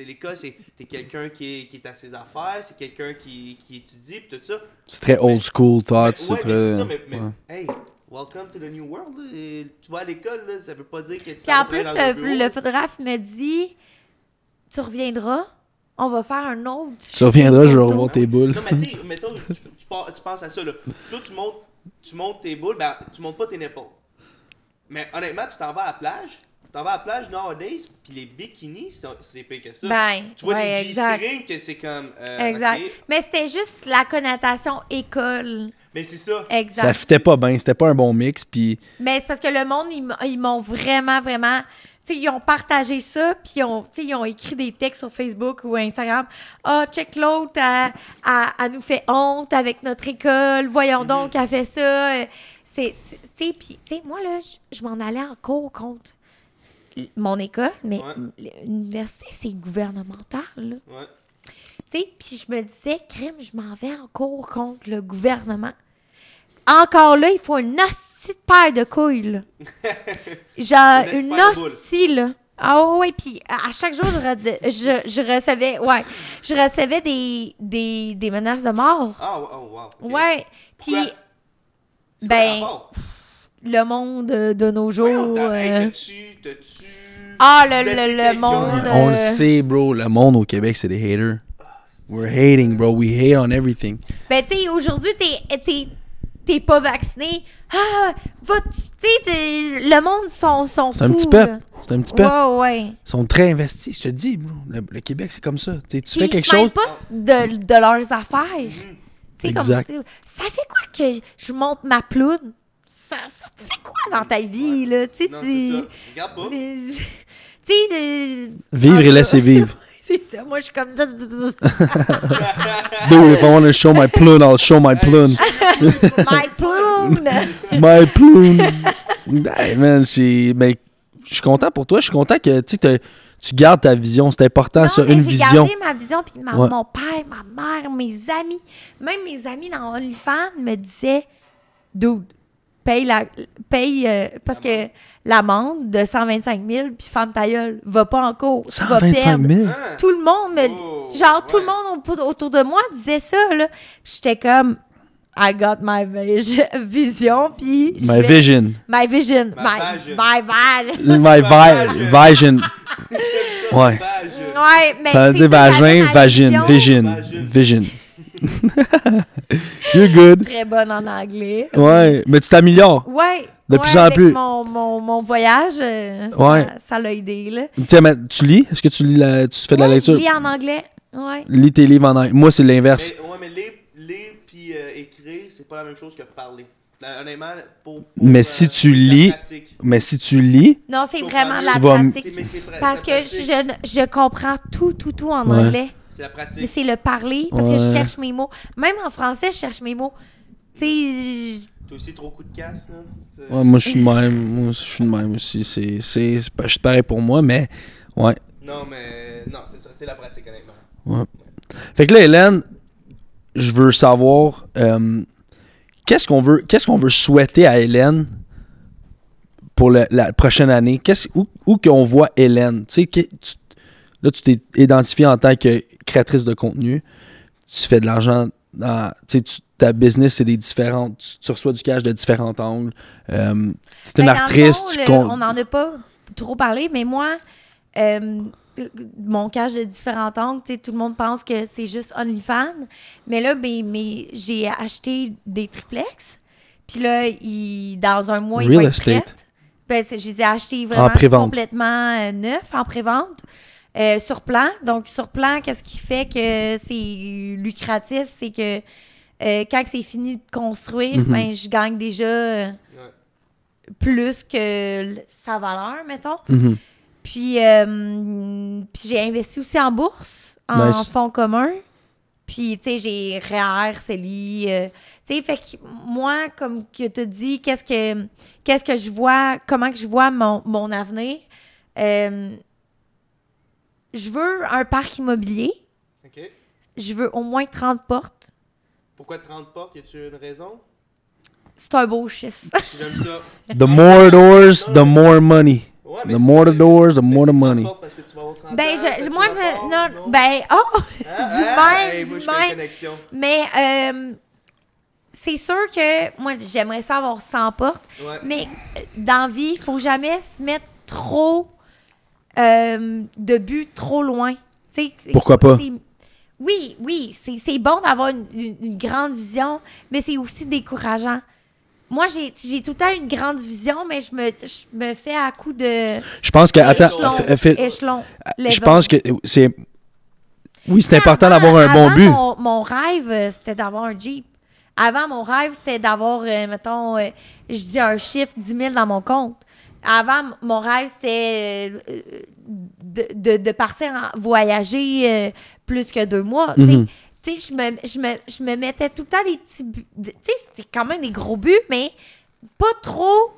l'école, c'est quelqu'un qui est, qui est à ses affaires, c'est quelqu'un qui, qui étudie, pis tout ça. C'est très old school, toi. ouais, c'est très... ça, mais, Welcome to the New World. tu vas à l'école, là, ça veut pas dire que tu Puis en plus, le, photographe me dit Tu reviendras, on va faire un autre. Tu reviendras, je vais remonter tes boules. Non, mais tu (laughs) tu, penses à ça. Là. Toi, tu montes, tu montes tes boules, ben, tu montes pas tes nipples. Mais honnêtement, tu t'en vas à la plage, t'en vas à la plage nowadays, puis les bikinis, c'est pire que ça. Ben, tu vois des g que c'est comme. Euh, exact. Mais c'était juste la connotation école. Mais c'est ça. Exact. Ça fitait pas bien, c'était pas un bon mix. Puis... Mais c'est parce que le monde, ils, m'ont vraiment, vraiment. sais, ils ont partagé ça, puis ils ont, ils ont écrit des textes sur Facebook ou Instagram. Ah, check l'autre, elle, nous fait honte avec notre école. Voyons donc, mhm. elle fait ça. C'est, tu sais, moi, là, je m'en allais en cours contre mon école, mais l'université, c'est gouvernemental puis je me disais, crime, je m'en vais en cours contre le gouvernement. Encore là, il faut une hostie de paire de couilles, (laughs) Genre, une, hostile Ah oui, puis à chaque jour, je, recevais, ouais, je recevais des, des, menaces de mort. Ah, oh, oh, Ouais, puis, ben, le monde de nos jours... Oui, euh, Ah, le, le, monde... On euh, le sait, bro, le monde au Québec, c'est des haters. We're hating, bro. We hate on everything. Ben, tu sais, aujourd'hui, t'es t'es pas vacciné. Ah, va, tu sais, le monde sont, sont C'est un petit peu. C'est un petit peu. Ouais, ouais. Ils sont très investis, je te dis. Le, le Québec, c'est comme ça. T'sais, tu fais quelque chose. ne parlent pas de, de leurs affaires. Mm-hmm. Tu exact. Comme, ça fait quoi que je monte ma ploune? Ça, ça te fait quoi dans ta vie, là? Tu sais, Regarde pas. (laughs) Vivre et laisser vivre. Moi, je suis comme. (laughs) Dude, if I want to show my plume, I'll show my plume. (laughs) my plume! my plume! Hey, man, je suis content pour toi. Je suis content que tu gardes ta vision. C'est important, non, une vision. J'ai gardé ma vision, puis mon père, ma mère, mes amis, même mes amis dans OnlyFans me disaient, dude, paye, la, paye euh, parce que l'amende de 125 000, puis femme tailleule va pas en cours. 125 000? Hein? Tout le monde, oh, genre, tout le monde autour de moi disait ça, là. j'étais comme, I got my (laughs) vision, puis... My vision. My vision. My, my (laughs) vision. (laughs) My vision. ouais. Ouais, mais... Ça veut dire vagin, vagine, vision, vision. (laughs) You're good. Très bonne en anglais. Ouais, mais tu t'améliores. Ouais. Depuis ouais, avec plus. Mon, mon, mon voyage, euh, ouais. ça l'a aidé. Là. Tiens, mais tu lis Est-ce que tu, lis la, tu fais de la lecture Je lis en anglais. Ouais. Lis tes livres en anglais. Moi, c'est l'inverse. Ouais, mais lire, lire puis euh, écrire, c'est pas la même chose que parler. Euh, honnêtement, pour, pour mais euh, si tu lis, mais si tu lis, non, c'est vraiment la pratique. Parce que je, je, comprends tout, tout, tout en anglais. C'est la pratique. C'est le parler, parce que je cherche mes mots. Même en français, je cherche mes mots. Tu sais. T'as aussi trop coup de casse, là? Ouais, moi, je suis de même. Moi, je suis de même aussi. C'est, c'est, pareil pour moi, mais. Ouais. Non, mais. Non, c'est ça. C'est la pratique, honnêtement. Fait que là, Hélène, je veux savoir. Euh, qu'est-ce qu'on veut, qu'est-ce qu'on veut souhaiter à Hélène pour la prochaine année? Qu'est-ce, où, qu'on voit Hélène? Tu sais, là, tu t'es identifié en tant que créatrice de contenu, tu fais de l'argent dans, tu, ta business, c'est des différentes. Tu, reçois du cash de différents angles. Euh, ben, tu es une artiste. tu on n'en a pas trop parlé, mais moi, euh, mon cash de différents angles, tout le monde pense que c'est juste OnlyFans. Mais là, mais, ben, mais j'ai acheté des triplex. Puis là, il, dans un mois, il va être Ben, je les ai achetés vraiment complètement euh, neufs en pré-vente. Euh, sur plan, donc sur plan, qu'est-ce qui fait que c'est lucratif? C'est que euh, quand c'est fini de construire, mhm. ben, je gagne déjà plus que sa valeur, mettons. Mhm. Puis, euh, puis j'ai investi aussi en bourse, en fonds communs. Puis, tu sais, j'ai REER, c'est tu sais, fait que moi, comme que tu dis, qu'est-ce que, qu'est-ce que je vois, comment que je vois mon, avenir, je veux un parc immobilier. OK. Je veux au moins 30 portes. Pourquoi 30 portes? Y a-tu une raison? C'est un beau chiffre. J'aime (laughs) ça. The more doors, the more money. the more the doors, the more the money. ben, je, moi, non, ben, oh, ah, (laughs) du ah, ah, Mais euh, c'est sûr que moi, j'aimerais ça avoir 100 portes, mais euh, dans vie, il faut jamais se mettre trop euh, de but trop loin. Pourquoi pas? Oui, oui, c'est bon d'avoir une, grande vision, mais c'est aussi décourageant. Moi, j'ai tout le temps une grande vision, mais je me, me fais à coup de. Je pense que. Attends, je pense que c'est. Oui, c'est important d'avoir un bon but. Mon, mon rêve, euh, c'était d'avoir un Jeep. Avant, mon rêve, c'était d'avoir, euh, mettons, je dis un chiffre 10 000 dans mon compte. Avant, mon rêve, c'était euh, de, partir voyager euh, plus que deux mois. Tu sais, mhm. je me, mettais tout le temps des petits buts. Tu sais, c'était quand même des gros buts, mais pas trop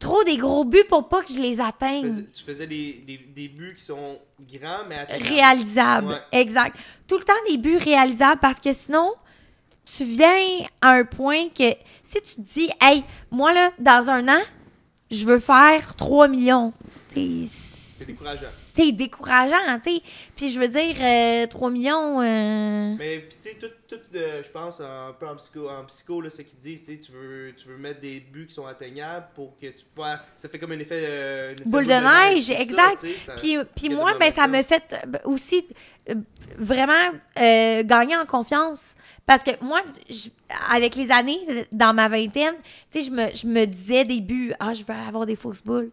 trop des gros buts pour pas que je les atteigne. Tu faisais, des, buts qui sont grands, mais Réalisables, exact. Tout le temps des buts réalisables parce que sinon, tu viens à un point que si tu te dis, hey, moi là, dans un an, je veux faire 3 millions. C'est décourageant c'est décourageant, tu sais. Puis je veux dire, 3 euh, millions. Euh, Mais tu sais, tout, euh, je pense, un peu en psycho, en psycho ce qu'ils disent, tu veux, tu veux mettre des buts qui sont atteignables pour que tu puisses. Ça fait comme un effet. boule, de, neige, exact. puis, puis moi, ben, ça me fait ben, aussi vraiment gagner en confiance. Parce que moi, avec les années, dans ma vingtaine, tu sais, je me, je me disais des buts, ah, je veux avoir des fausses boules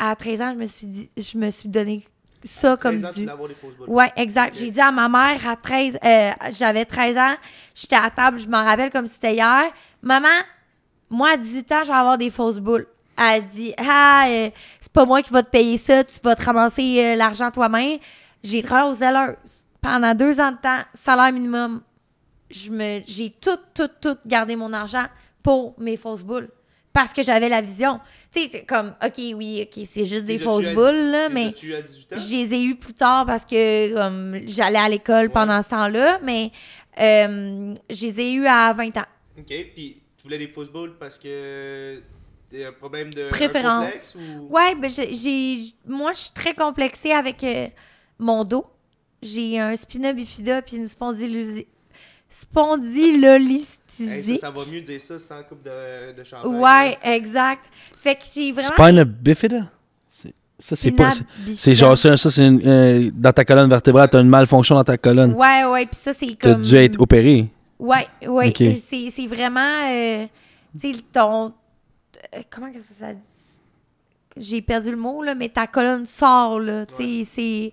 à, 13 ans, je me suis dit, je me suis donné ça comme 13 ans, du. Oui, exact. J'ai dit à ma mère à 13 euh, j'avais 13 ans, j'étais à table, je m'en rappelle comme si c'était hier. Maman, moi à 18 ans, je vais avoir des fausses boules. Elle dit Ah, euh, c'est pas moi qui va te payer ça, tu vas te ramasser euh, l'argent toi-même. J'ai travaillé aux pendant deux ans de temps, salaire minimum. j'ai tout, tout, tout gardé mon argent pour mes fausses boules parce que j'avais la vision. Tu sais, comme, OK, oui, OK, c'est juste des fausses boules, là, mais je les ai eues plus tard parce que j'allais à l'école pendant ce temps-là, mais euh, je les ai eues à 20 ans. OK, puis tu voulais des fausses boules parce que t'as un problème de... Préférence. Ou... Ouais, ben j'ai... Moi, je suis très complexée avec euh, mon dos. J'ai un spina bifida puis une spondylolysie ça, ça, va mieux dire ça sans coupe de, de Ouais, exact. Fait que j'ai vraiment. Spina bifida? Ça, c'est pas. C'est genre ça, c'est euh, dans ta colonne vertébrale, t'as une malfonction dans ta colonne. Ouais, ouais, puis ça, c'est comme. T'as dû être opéré. Ouais, ouais. C'est vraiment. Euh, tu sais, ton. Euh, comment que ça. ça... J'ai perdu le mot, là, mais ta colonne sort, là. Tu c'est.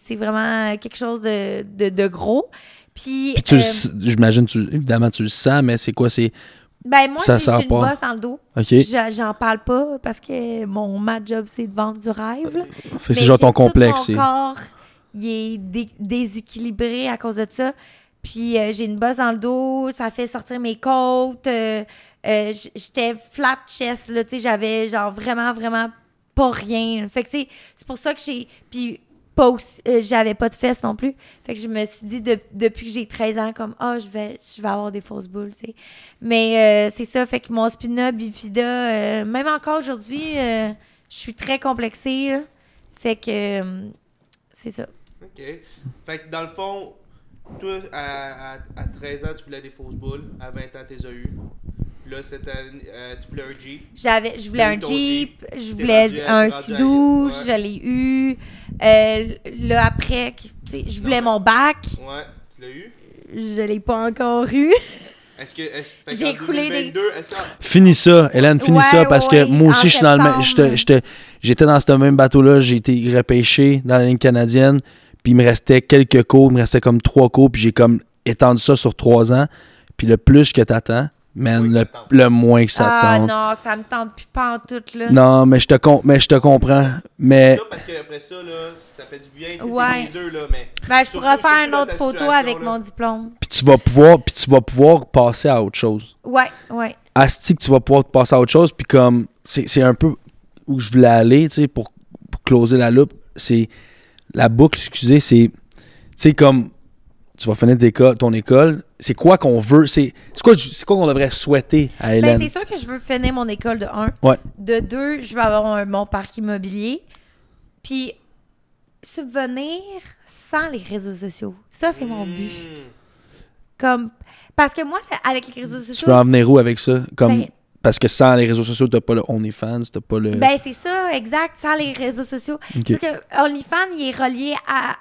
C'est vraiment quelque chose de, de, de gros. Puis, tu euh, j'imagine, tu, évidemment, tu le sens, mais c'est quoi? C'est ben moi, j'ai une bosse dans le dos. J'en parle pas parce que mon ma job, c'est de vendre du rêve. Euh, c'est genre ton complexe. Mon corps, il est déséquilibré à cause de ça. Puis euh, j'ai une bosse dans le dos, ça fait sortir mes côtes. J'étais flat chest, là, tu sais, j'avais genre vraiment, vraiment pas rien. Fait que, tu sais, c'est pour ça que j'ai... Puis pas euh, j'avais pas de fesses non plus. Fait que je me suis dit depuis que j'ai 13 ans comme oh, je vais je vais avoir des fausses boules, Mais euh, c'est ça fait que mon spina bifida euh, même encore aujourd'hui je suis très complexée. Fait que c'est ça. OK. Fait que dans le fond toi à, 13 ans tu voulais des fausses boules, à 20 ans tu les as eues. Là, euh, tu voulais un Jeep. J'avais, je voulais un Jeep, je voulais un Sidou, je l'ai eu. Euh, là, après, je voulais mon bac. Ouais, tu l'as eu? Je l'ai pas encore eu. (laughs) Est-ce que. J'ai coulé des. Finis ça, Hélène, finis ça, parce que moi aussi, je suis dans le même. J'étais dans ce même bateau-là, j'ai été repêché dans la ligne canadienne, puis il me restait quelques cours, il me restait comme trois cours, puis j'ai comme étendu ça sur trois ans. Puis le plus que t'attends, Man, le, le, moins que ça ah, tente. Ah non, ça me tente plus pas en tout, là. Non, mais je te, com mais je te comprends. Mais... parce qu'après ça, ça fait du bien, ouais. c'est là, mais... Ben, je pourrais faire une autre photo avec mon diplôme. Puis tu vas pouvoir, puis tu vas pouvoir passer à autre chose. Ouais, ouais. Asti que tu vas pouvoir passer à autre chose, puis comme, c'est un peu où je voulais aller, tu sais, pour, pour closer la loupe, c'est... La boucle, excusez, c'est... Tu sais, comme tu vas finir ton école. C'est quoi qu'on veut? C'est quoi, quoi qu'on devrait souhaiter à ben, Hélène? c'est sûr que je veux finir mon école de 1. De 2, je veux avoir un bon parc immobilier. Puis, subvenir sans les réseaux sociaux. Ça, c'est mon hmm. but. Comme, parce que moi, avec les réseaux sociaux. Tu veux en venir où avec ça? Comme, ben parce que sans les réseaux sociaux, t'as pas le OnlyFans, t'as pas le. Ben, c'est ça, exact. Sans les réseaux sociaux. C'est que OnlyFans, il est relié à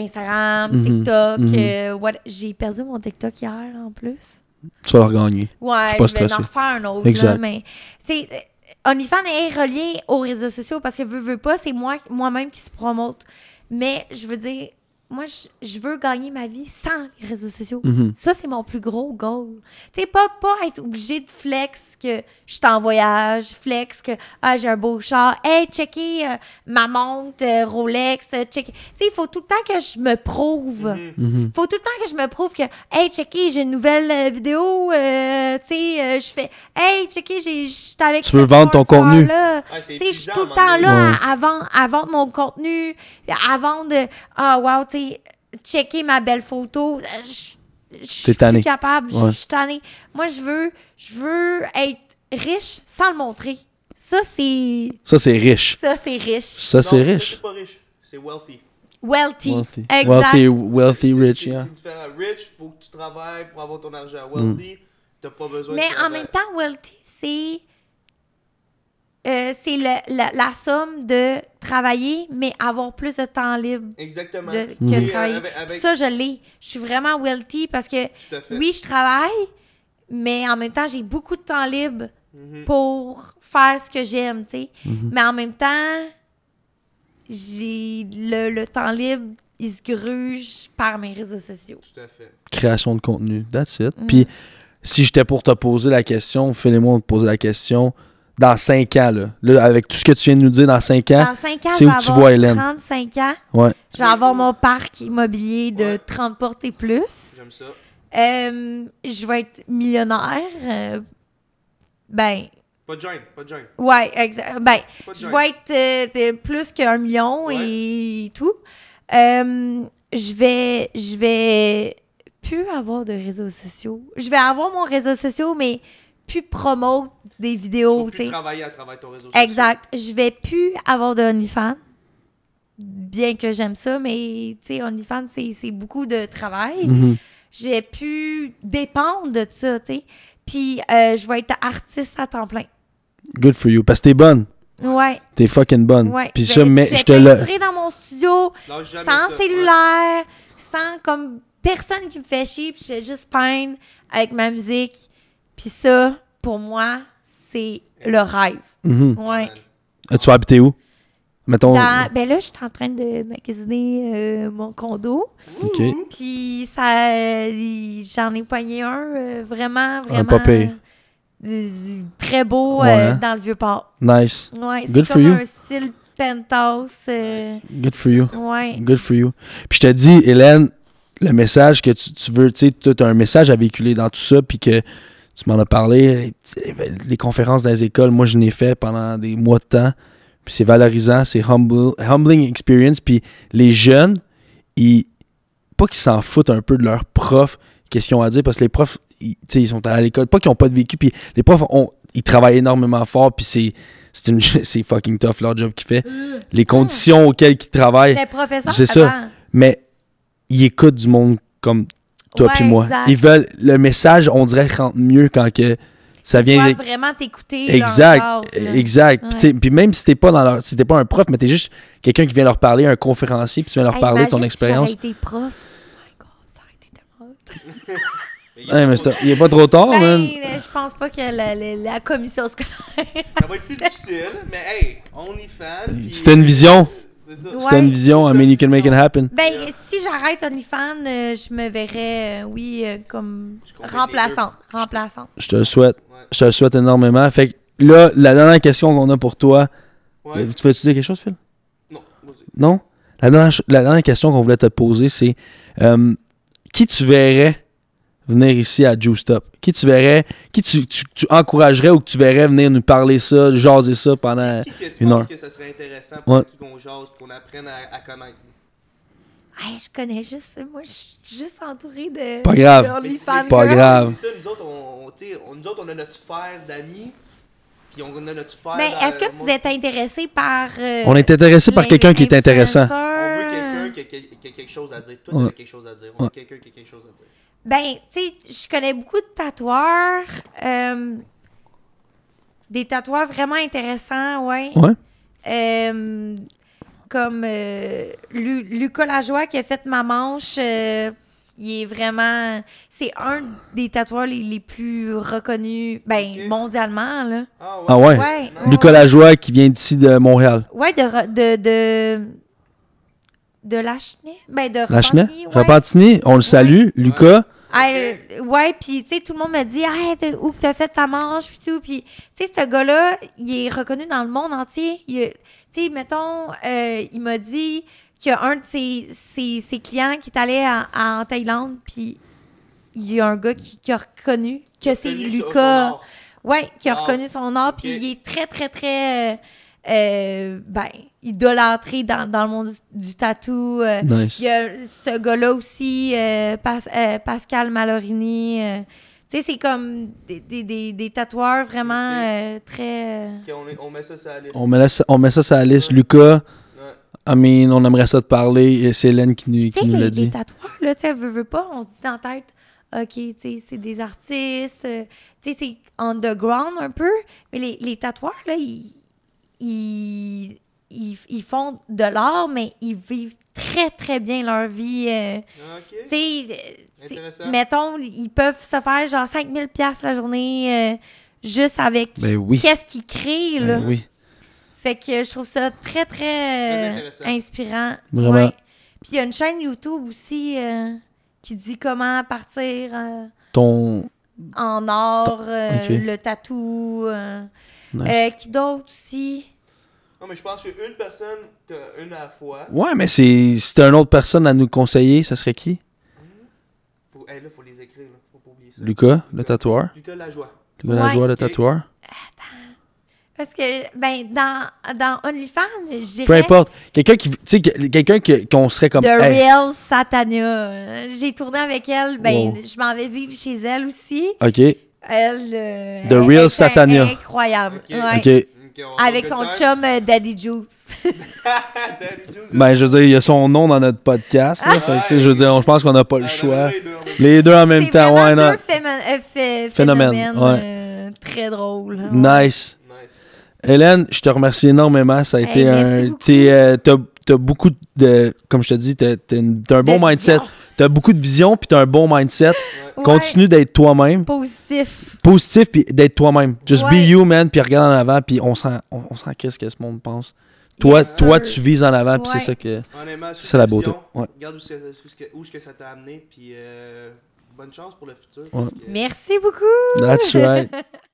Instagram, mhm. TikTok. Mhm. Euh, what... J'ai perdu mon TikTok hier en plus. Tu vas le regagner. Ouais, je, vais en refaire un autre. mais c'est. Euh, OnlyFans est relié aux réseaux sociaux parce que veux, veux pas, c'est moi moi-même qui se promote. Mais je veux dire, moi, je, veux gagner ma vie sans les réseaux sociaux. Mhm. Ça, c'est mon plus gros goal. Tu sais, pas, pas être obligé de flex que je suis en voyage, flex que ah, j'ai un beau char, hey, checker euh, ma montre euh, Rolex, euh, checker. Tu sais, il faut tout le temps que je me prouve. Mhm. Mhm. Il faut tout le temps que je me prouve que, hey, checker, j'ai une nouvelle vidéo. tu sais, je fais, hey, checker, je suis avec. Tu veux vendre ton contenu. tu ah, sais, je suis tout le temps là à, vendre, mon contenu, à vendre, ah, oh, wow, sais, checker ma belle photo. Euh, je suis capable, je suis tannée. Moi, je veux, je veux être riche sans le montrer. Ça, c'est. Ça, c'est riche. Ça, c'est riche. Ça, c'est riche. C'est pas riche, c'est wealthy. Wealthy. Wealthy, exact. wealthy, rich. C'est différent. Rich, faut que tu travailles pour avoir ton argent. Wealthy, tu mm. t'as pas besoin Mais en même temps, wealthy, c'est euh, c'est la, la, somme de travailler, mais avoir plus de temps libre. Exactement. Euh, ça, je l'ai. Je suis vraiment wealthy parce que, oui, je travaille, mais en même temps, j'ai beaucoup de temps libre mhm. pour faire ce que j'aime, tu sais. Mhm. Mais en même temps, j'ai le, temps libre il se gruge par mes réseaux sociaux. Tout à fait. Création de contenu, that's it. Mhm. Puis, si j'étais pour te poser la question, fais moi te poser la question, dans 5 ans, là, avec tout ce que tu viens de nous dire dans 5 ans, c'est où tu vois Hélène. 35 ans. Ouais. Je vais avoir mon parc immobilier de 30 portes et plus. J'aime ça. Euh, je vais être millionnaire. Euh, ben. Pas de joint, pas de joint. Ouais, exact. Ben, je vais être euh, plus qu'un million et tout. je vais. Je vais plus avoir de réseaux sociaux. Je vais avoir mon réseau social, mais plus promouvoir des vidéos. Tu vas travailler à travers ton réseau social. Exact. Je vais plus avoir de OnlyFans. Bien que j'aime ça, mais tu sais, OnlyFans, c'est beaucoup de travail. Mhm. J'ai pu dépendre de ça, tu sais. Puis euh, je vais être artiste à temps plein. Good for you. Parce que tu es bonne. Ouais. es fucking bonne. Ouais. Puis je te le. dans mon studio, sans cellulaire, sans comme personne qui me fait chier, puis je vais juste peindre avec ma musique. Puis ça, pour moi, c'est le rêve. Mm Tu Ouais. as habité où? Mettons... ben là, je suis en train de magasiner euh, mon condo. Puis ça, j'en ai poigné euh, un vraiment, vraiment. Un euh, très beau hein? dans le vieux port. Nice. Ouais, Good for you. un style penthouse. Good for you. Ouais. Good for you. Puis je te dis, Hélène, le message que tu, veux, tu sais, tu as un message à véhiculer dans tout ça, puis que tu m'en as parlé, les, conférences dans les écoles, moi je n'ai fait pendant des mois de temps. Puis c'est valorisant, c'est humbling experience. Puis les jeunes, ils, pas qu'ils s'en foutent un peu de leurs profs, qu'est-ce qu'ils ont à dire, parce que les profs, ils, ils sont à l'école, pas qu'ils n'ont pas de vécu, puis les profs, ils travaillent énormément fort, puis c'est c'est (laughs) fucking tough leur job qu'ils font. Mm. Les conditions auxquelles ils travaillent. C'est ça. Mais ils écoutent du monde comme toi puis moi. Ils veulent le message, on dirait rentre mieux quand que ça vient vraiment t'écouter exact exact puis, même si t'es pas dans pas un prof mais t'es juste quelqu'un qui vient leur parler un conférencier puis tu viens leur parler de ton expérience été prof oh my god ça aurait été tellement (laughs) il est pas trop tard ben, man. je pense pas que la, commission scolaire ça va être plus difficile mais hey on y c'était une vision c'est une vision. I mean, you can make it happen. Ben, si j'arrête OnlyFans, euh, je me verrais, euh, oui, euh, comme remplaçante. Je te le souhaite. Je te le souhaite énormément. Fait que là, la dernière question qu'on a pour toi. Tu veux-tu dire quelque chose, Phil? Non. Non? La dernière, la dernière question qu'on voulait te poser, c'est qui tu verrais venir ici à Juiced Up? Qui tu verrais, qui tu, tu, encouragerais ou que tu verrais venir nous parler ça, jaser ça pendant qui, qui, tu une que ça serait intéressant pour qu'on jase, pour qu'on apprenne à, à connaître? je connais juste. Moi, je suis juste entourée de. Pas grave. C'est pas grave. nous autres, on, a notre sphère d'amis. Puis on a notre Mais ben, est-ce que vous êtes intéressé par. Euh, on est intéressé par quelqu'un qui est intéressant. On veut quelqu'un qui, a quelque chose à dire. Toi, tu as quelque chose à dire. On veut quelqu'un qui a quelque chose à dire. Ben, tu sais, je connais beaucoup de tatoueurs. Euh, des tatoueurs vraiment intéressants, ouais. Ouais. Euh, comme euh, Lucas Lajoie qui a fait ma manche. il est vraiment. C'est un des tatoueurs les, plus reconnus, ben, mondialement, là. Ah ouais? Ah ouais. Lucas Lajoie qui vient d'ici de Montréal. Ouais, de, de, de de Lachenay. Ben, de Lachenay. Repentigny, on le salue. Lucas, ouais, puis tu sais, tout le monde me dit hey, où t'as fait ta manche, puis tout. Puis, tu sais, ce gars-là, il est reconnu dans le monde entier. Tu sais, mettons, euh, il m'a dit qu'il un de ses, clients qui est allé en Thaïlande, puis il y a un gars qui, a reconnu que c'est Lucas. Ouais, qui a reconnu son art, puis il est très, très, très. Euh, euh, ben, idolâtré dans, dans, le monde du, tatou. Euh, il y a ce gars-là aussi, euh, euh, Pascal Malorini. tu sais, c'est comme des, des, des, tatoueurs vraiment très... on, met ça sur la liste. On met, ça sur la liste. Lucas... I mean, on aimerait ça te parler et c'est Hélène qui nous, qui nous l'a dit. les tatoueurs, là, tu sais, veux pas, on se dit dans tête, OK, tu sais, c'est des artistes, tu sais, c'est underground un peu, mais les, les tatoueurs, là, ils, ils, ils, font de l'art, mais ils vivent très, très bien leur vie. Euh. Ah, ok. Euh, mettons, ils peuvent se faire genre 5000 pièces la journée euh, juste avec ben qu'est-ce qu'ils créent, ben là. oui. Fait que je trouve ça très, très, inspirant. Vraiment. Puis il y a une chaîne YouTube aussi qui dit comment partir Ton... en or, le tatou. Euh, qui d'autre aussi? Non, mais je pense qu'une personne, une à la fois. Ouais, mais c'est, si t'as une autre personne à nous conseiller, ça serait qui? Mmh. Faut, hey, là, faut les écrire, là. faut pas oublier ça. Lucas, le tatoueur. Lucas Lajoie. Lucas la Lajoie, le tatoueur. Attends. Parce que, ben, dans, dans OnlyFans, j'ai. Peu importe. Quelqu'un qui. Tu sais, quelqu'un qu'on serait comme. The Real satania. J'ai tourné avec elle. Ben, je m'en vais vivre chez elle aussi. OK. Elle. Euh, The Real Satania. Incroyable. Avec son chum euh, Daddy Juice. (laughs) (laughs) Ben, je veux il y a son nom dans notre podcast. Ah. je veux pense qu'on n'a pas le ah, choix. Les deux, en même temps. Euh, ouais, deux phénomène. très drôle. Hein. Nice. Hélène, je te remercie énormément. Ça a été un. Tu as, beaucoup de. Comme je te dis, tu as, un bon mindset t'as beaucoup de vision, puis t'as un bon mindset. Continue d'être toi-même. Positif. Positif, puis d'être toi-même. Just be you, man, puis regarde en avant, puis on sent on, ce que ce monde pense. Toi, toi, tu vises en avant, puis c'est ça que. C'est la beauté. regarde où, ce ce que ça t'a amené, puis euh, bonne chance pour le futur. Merci beaucoup. That's right. (laughs)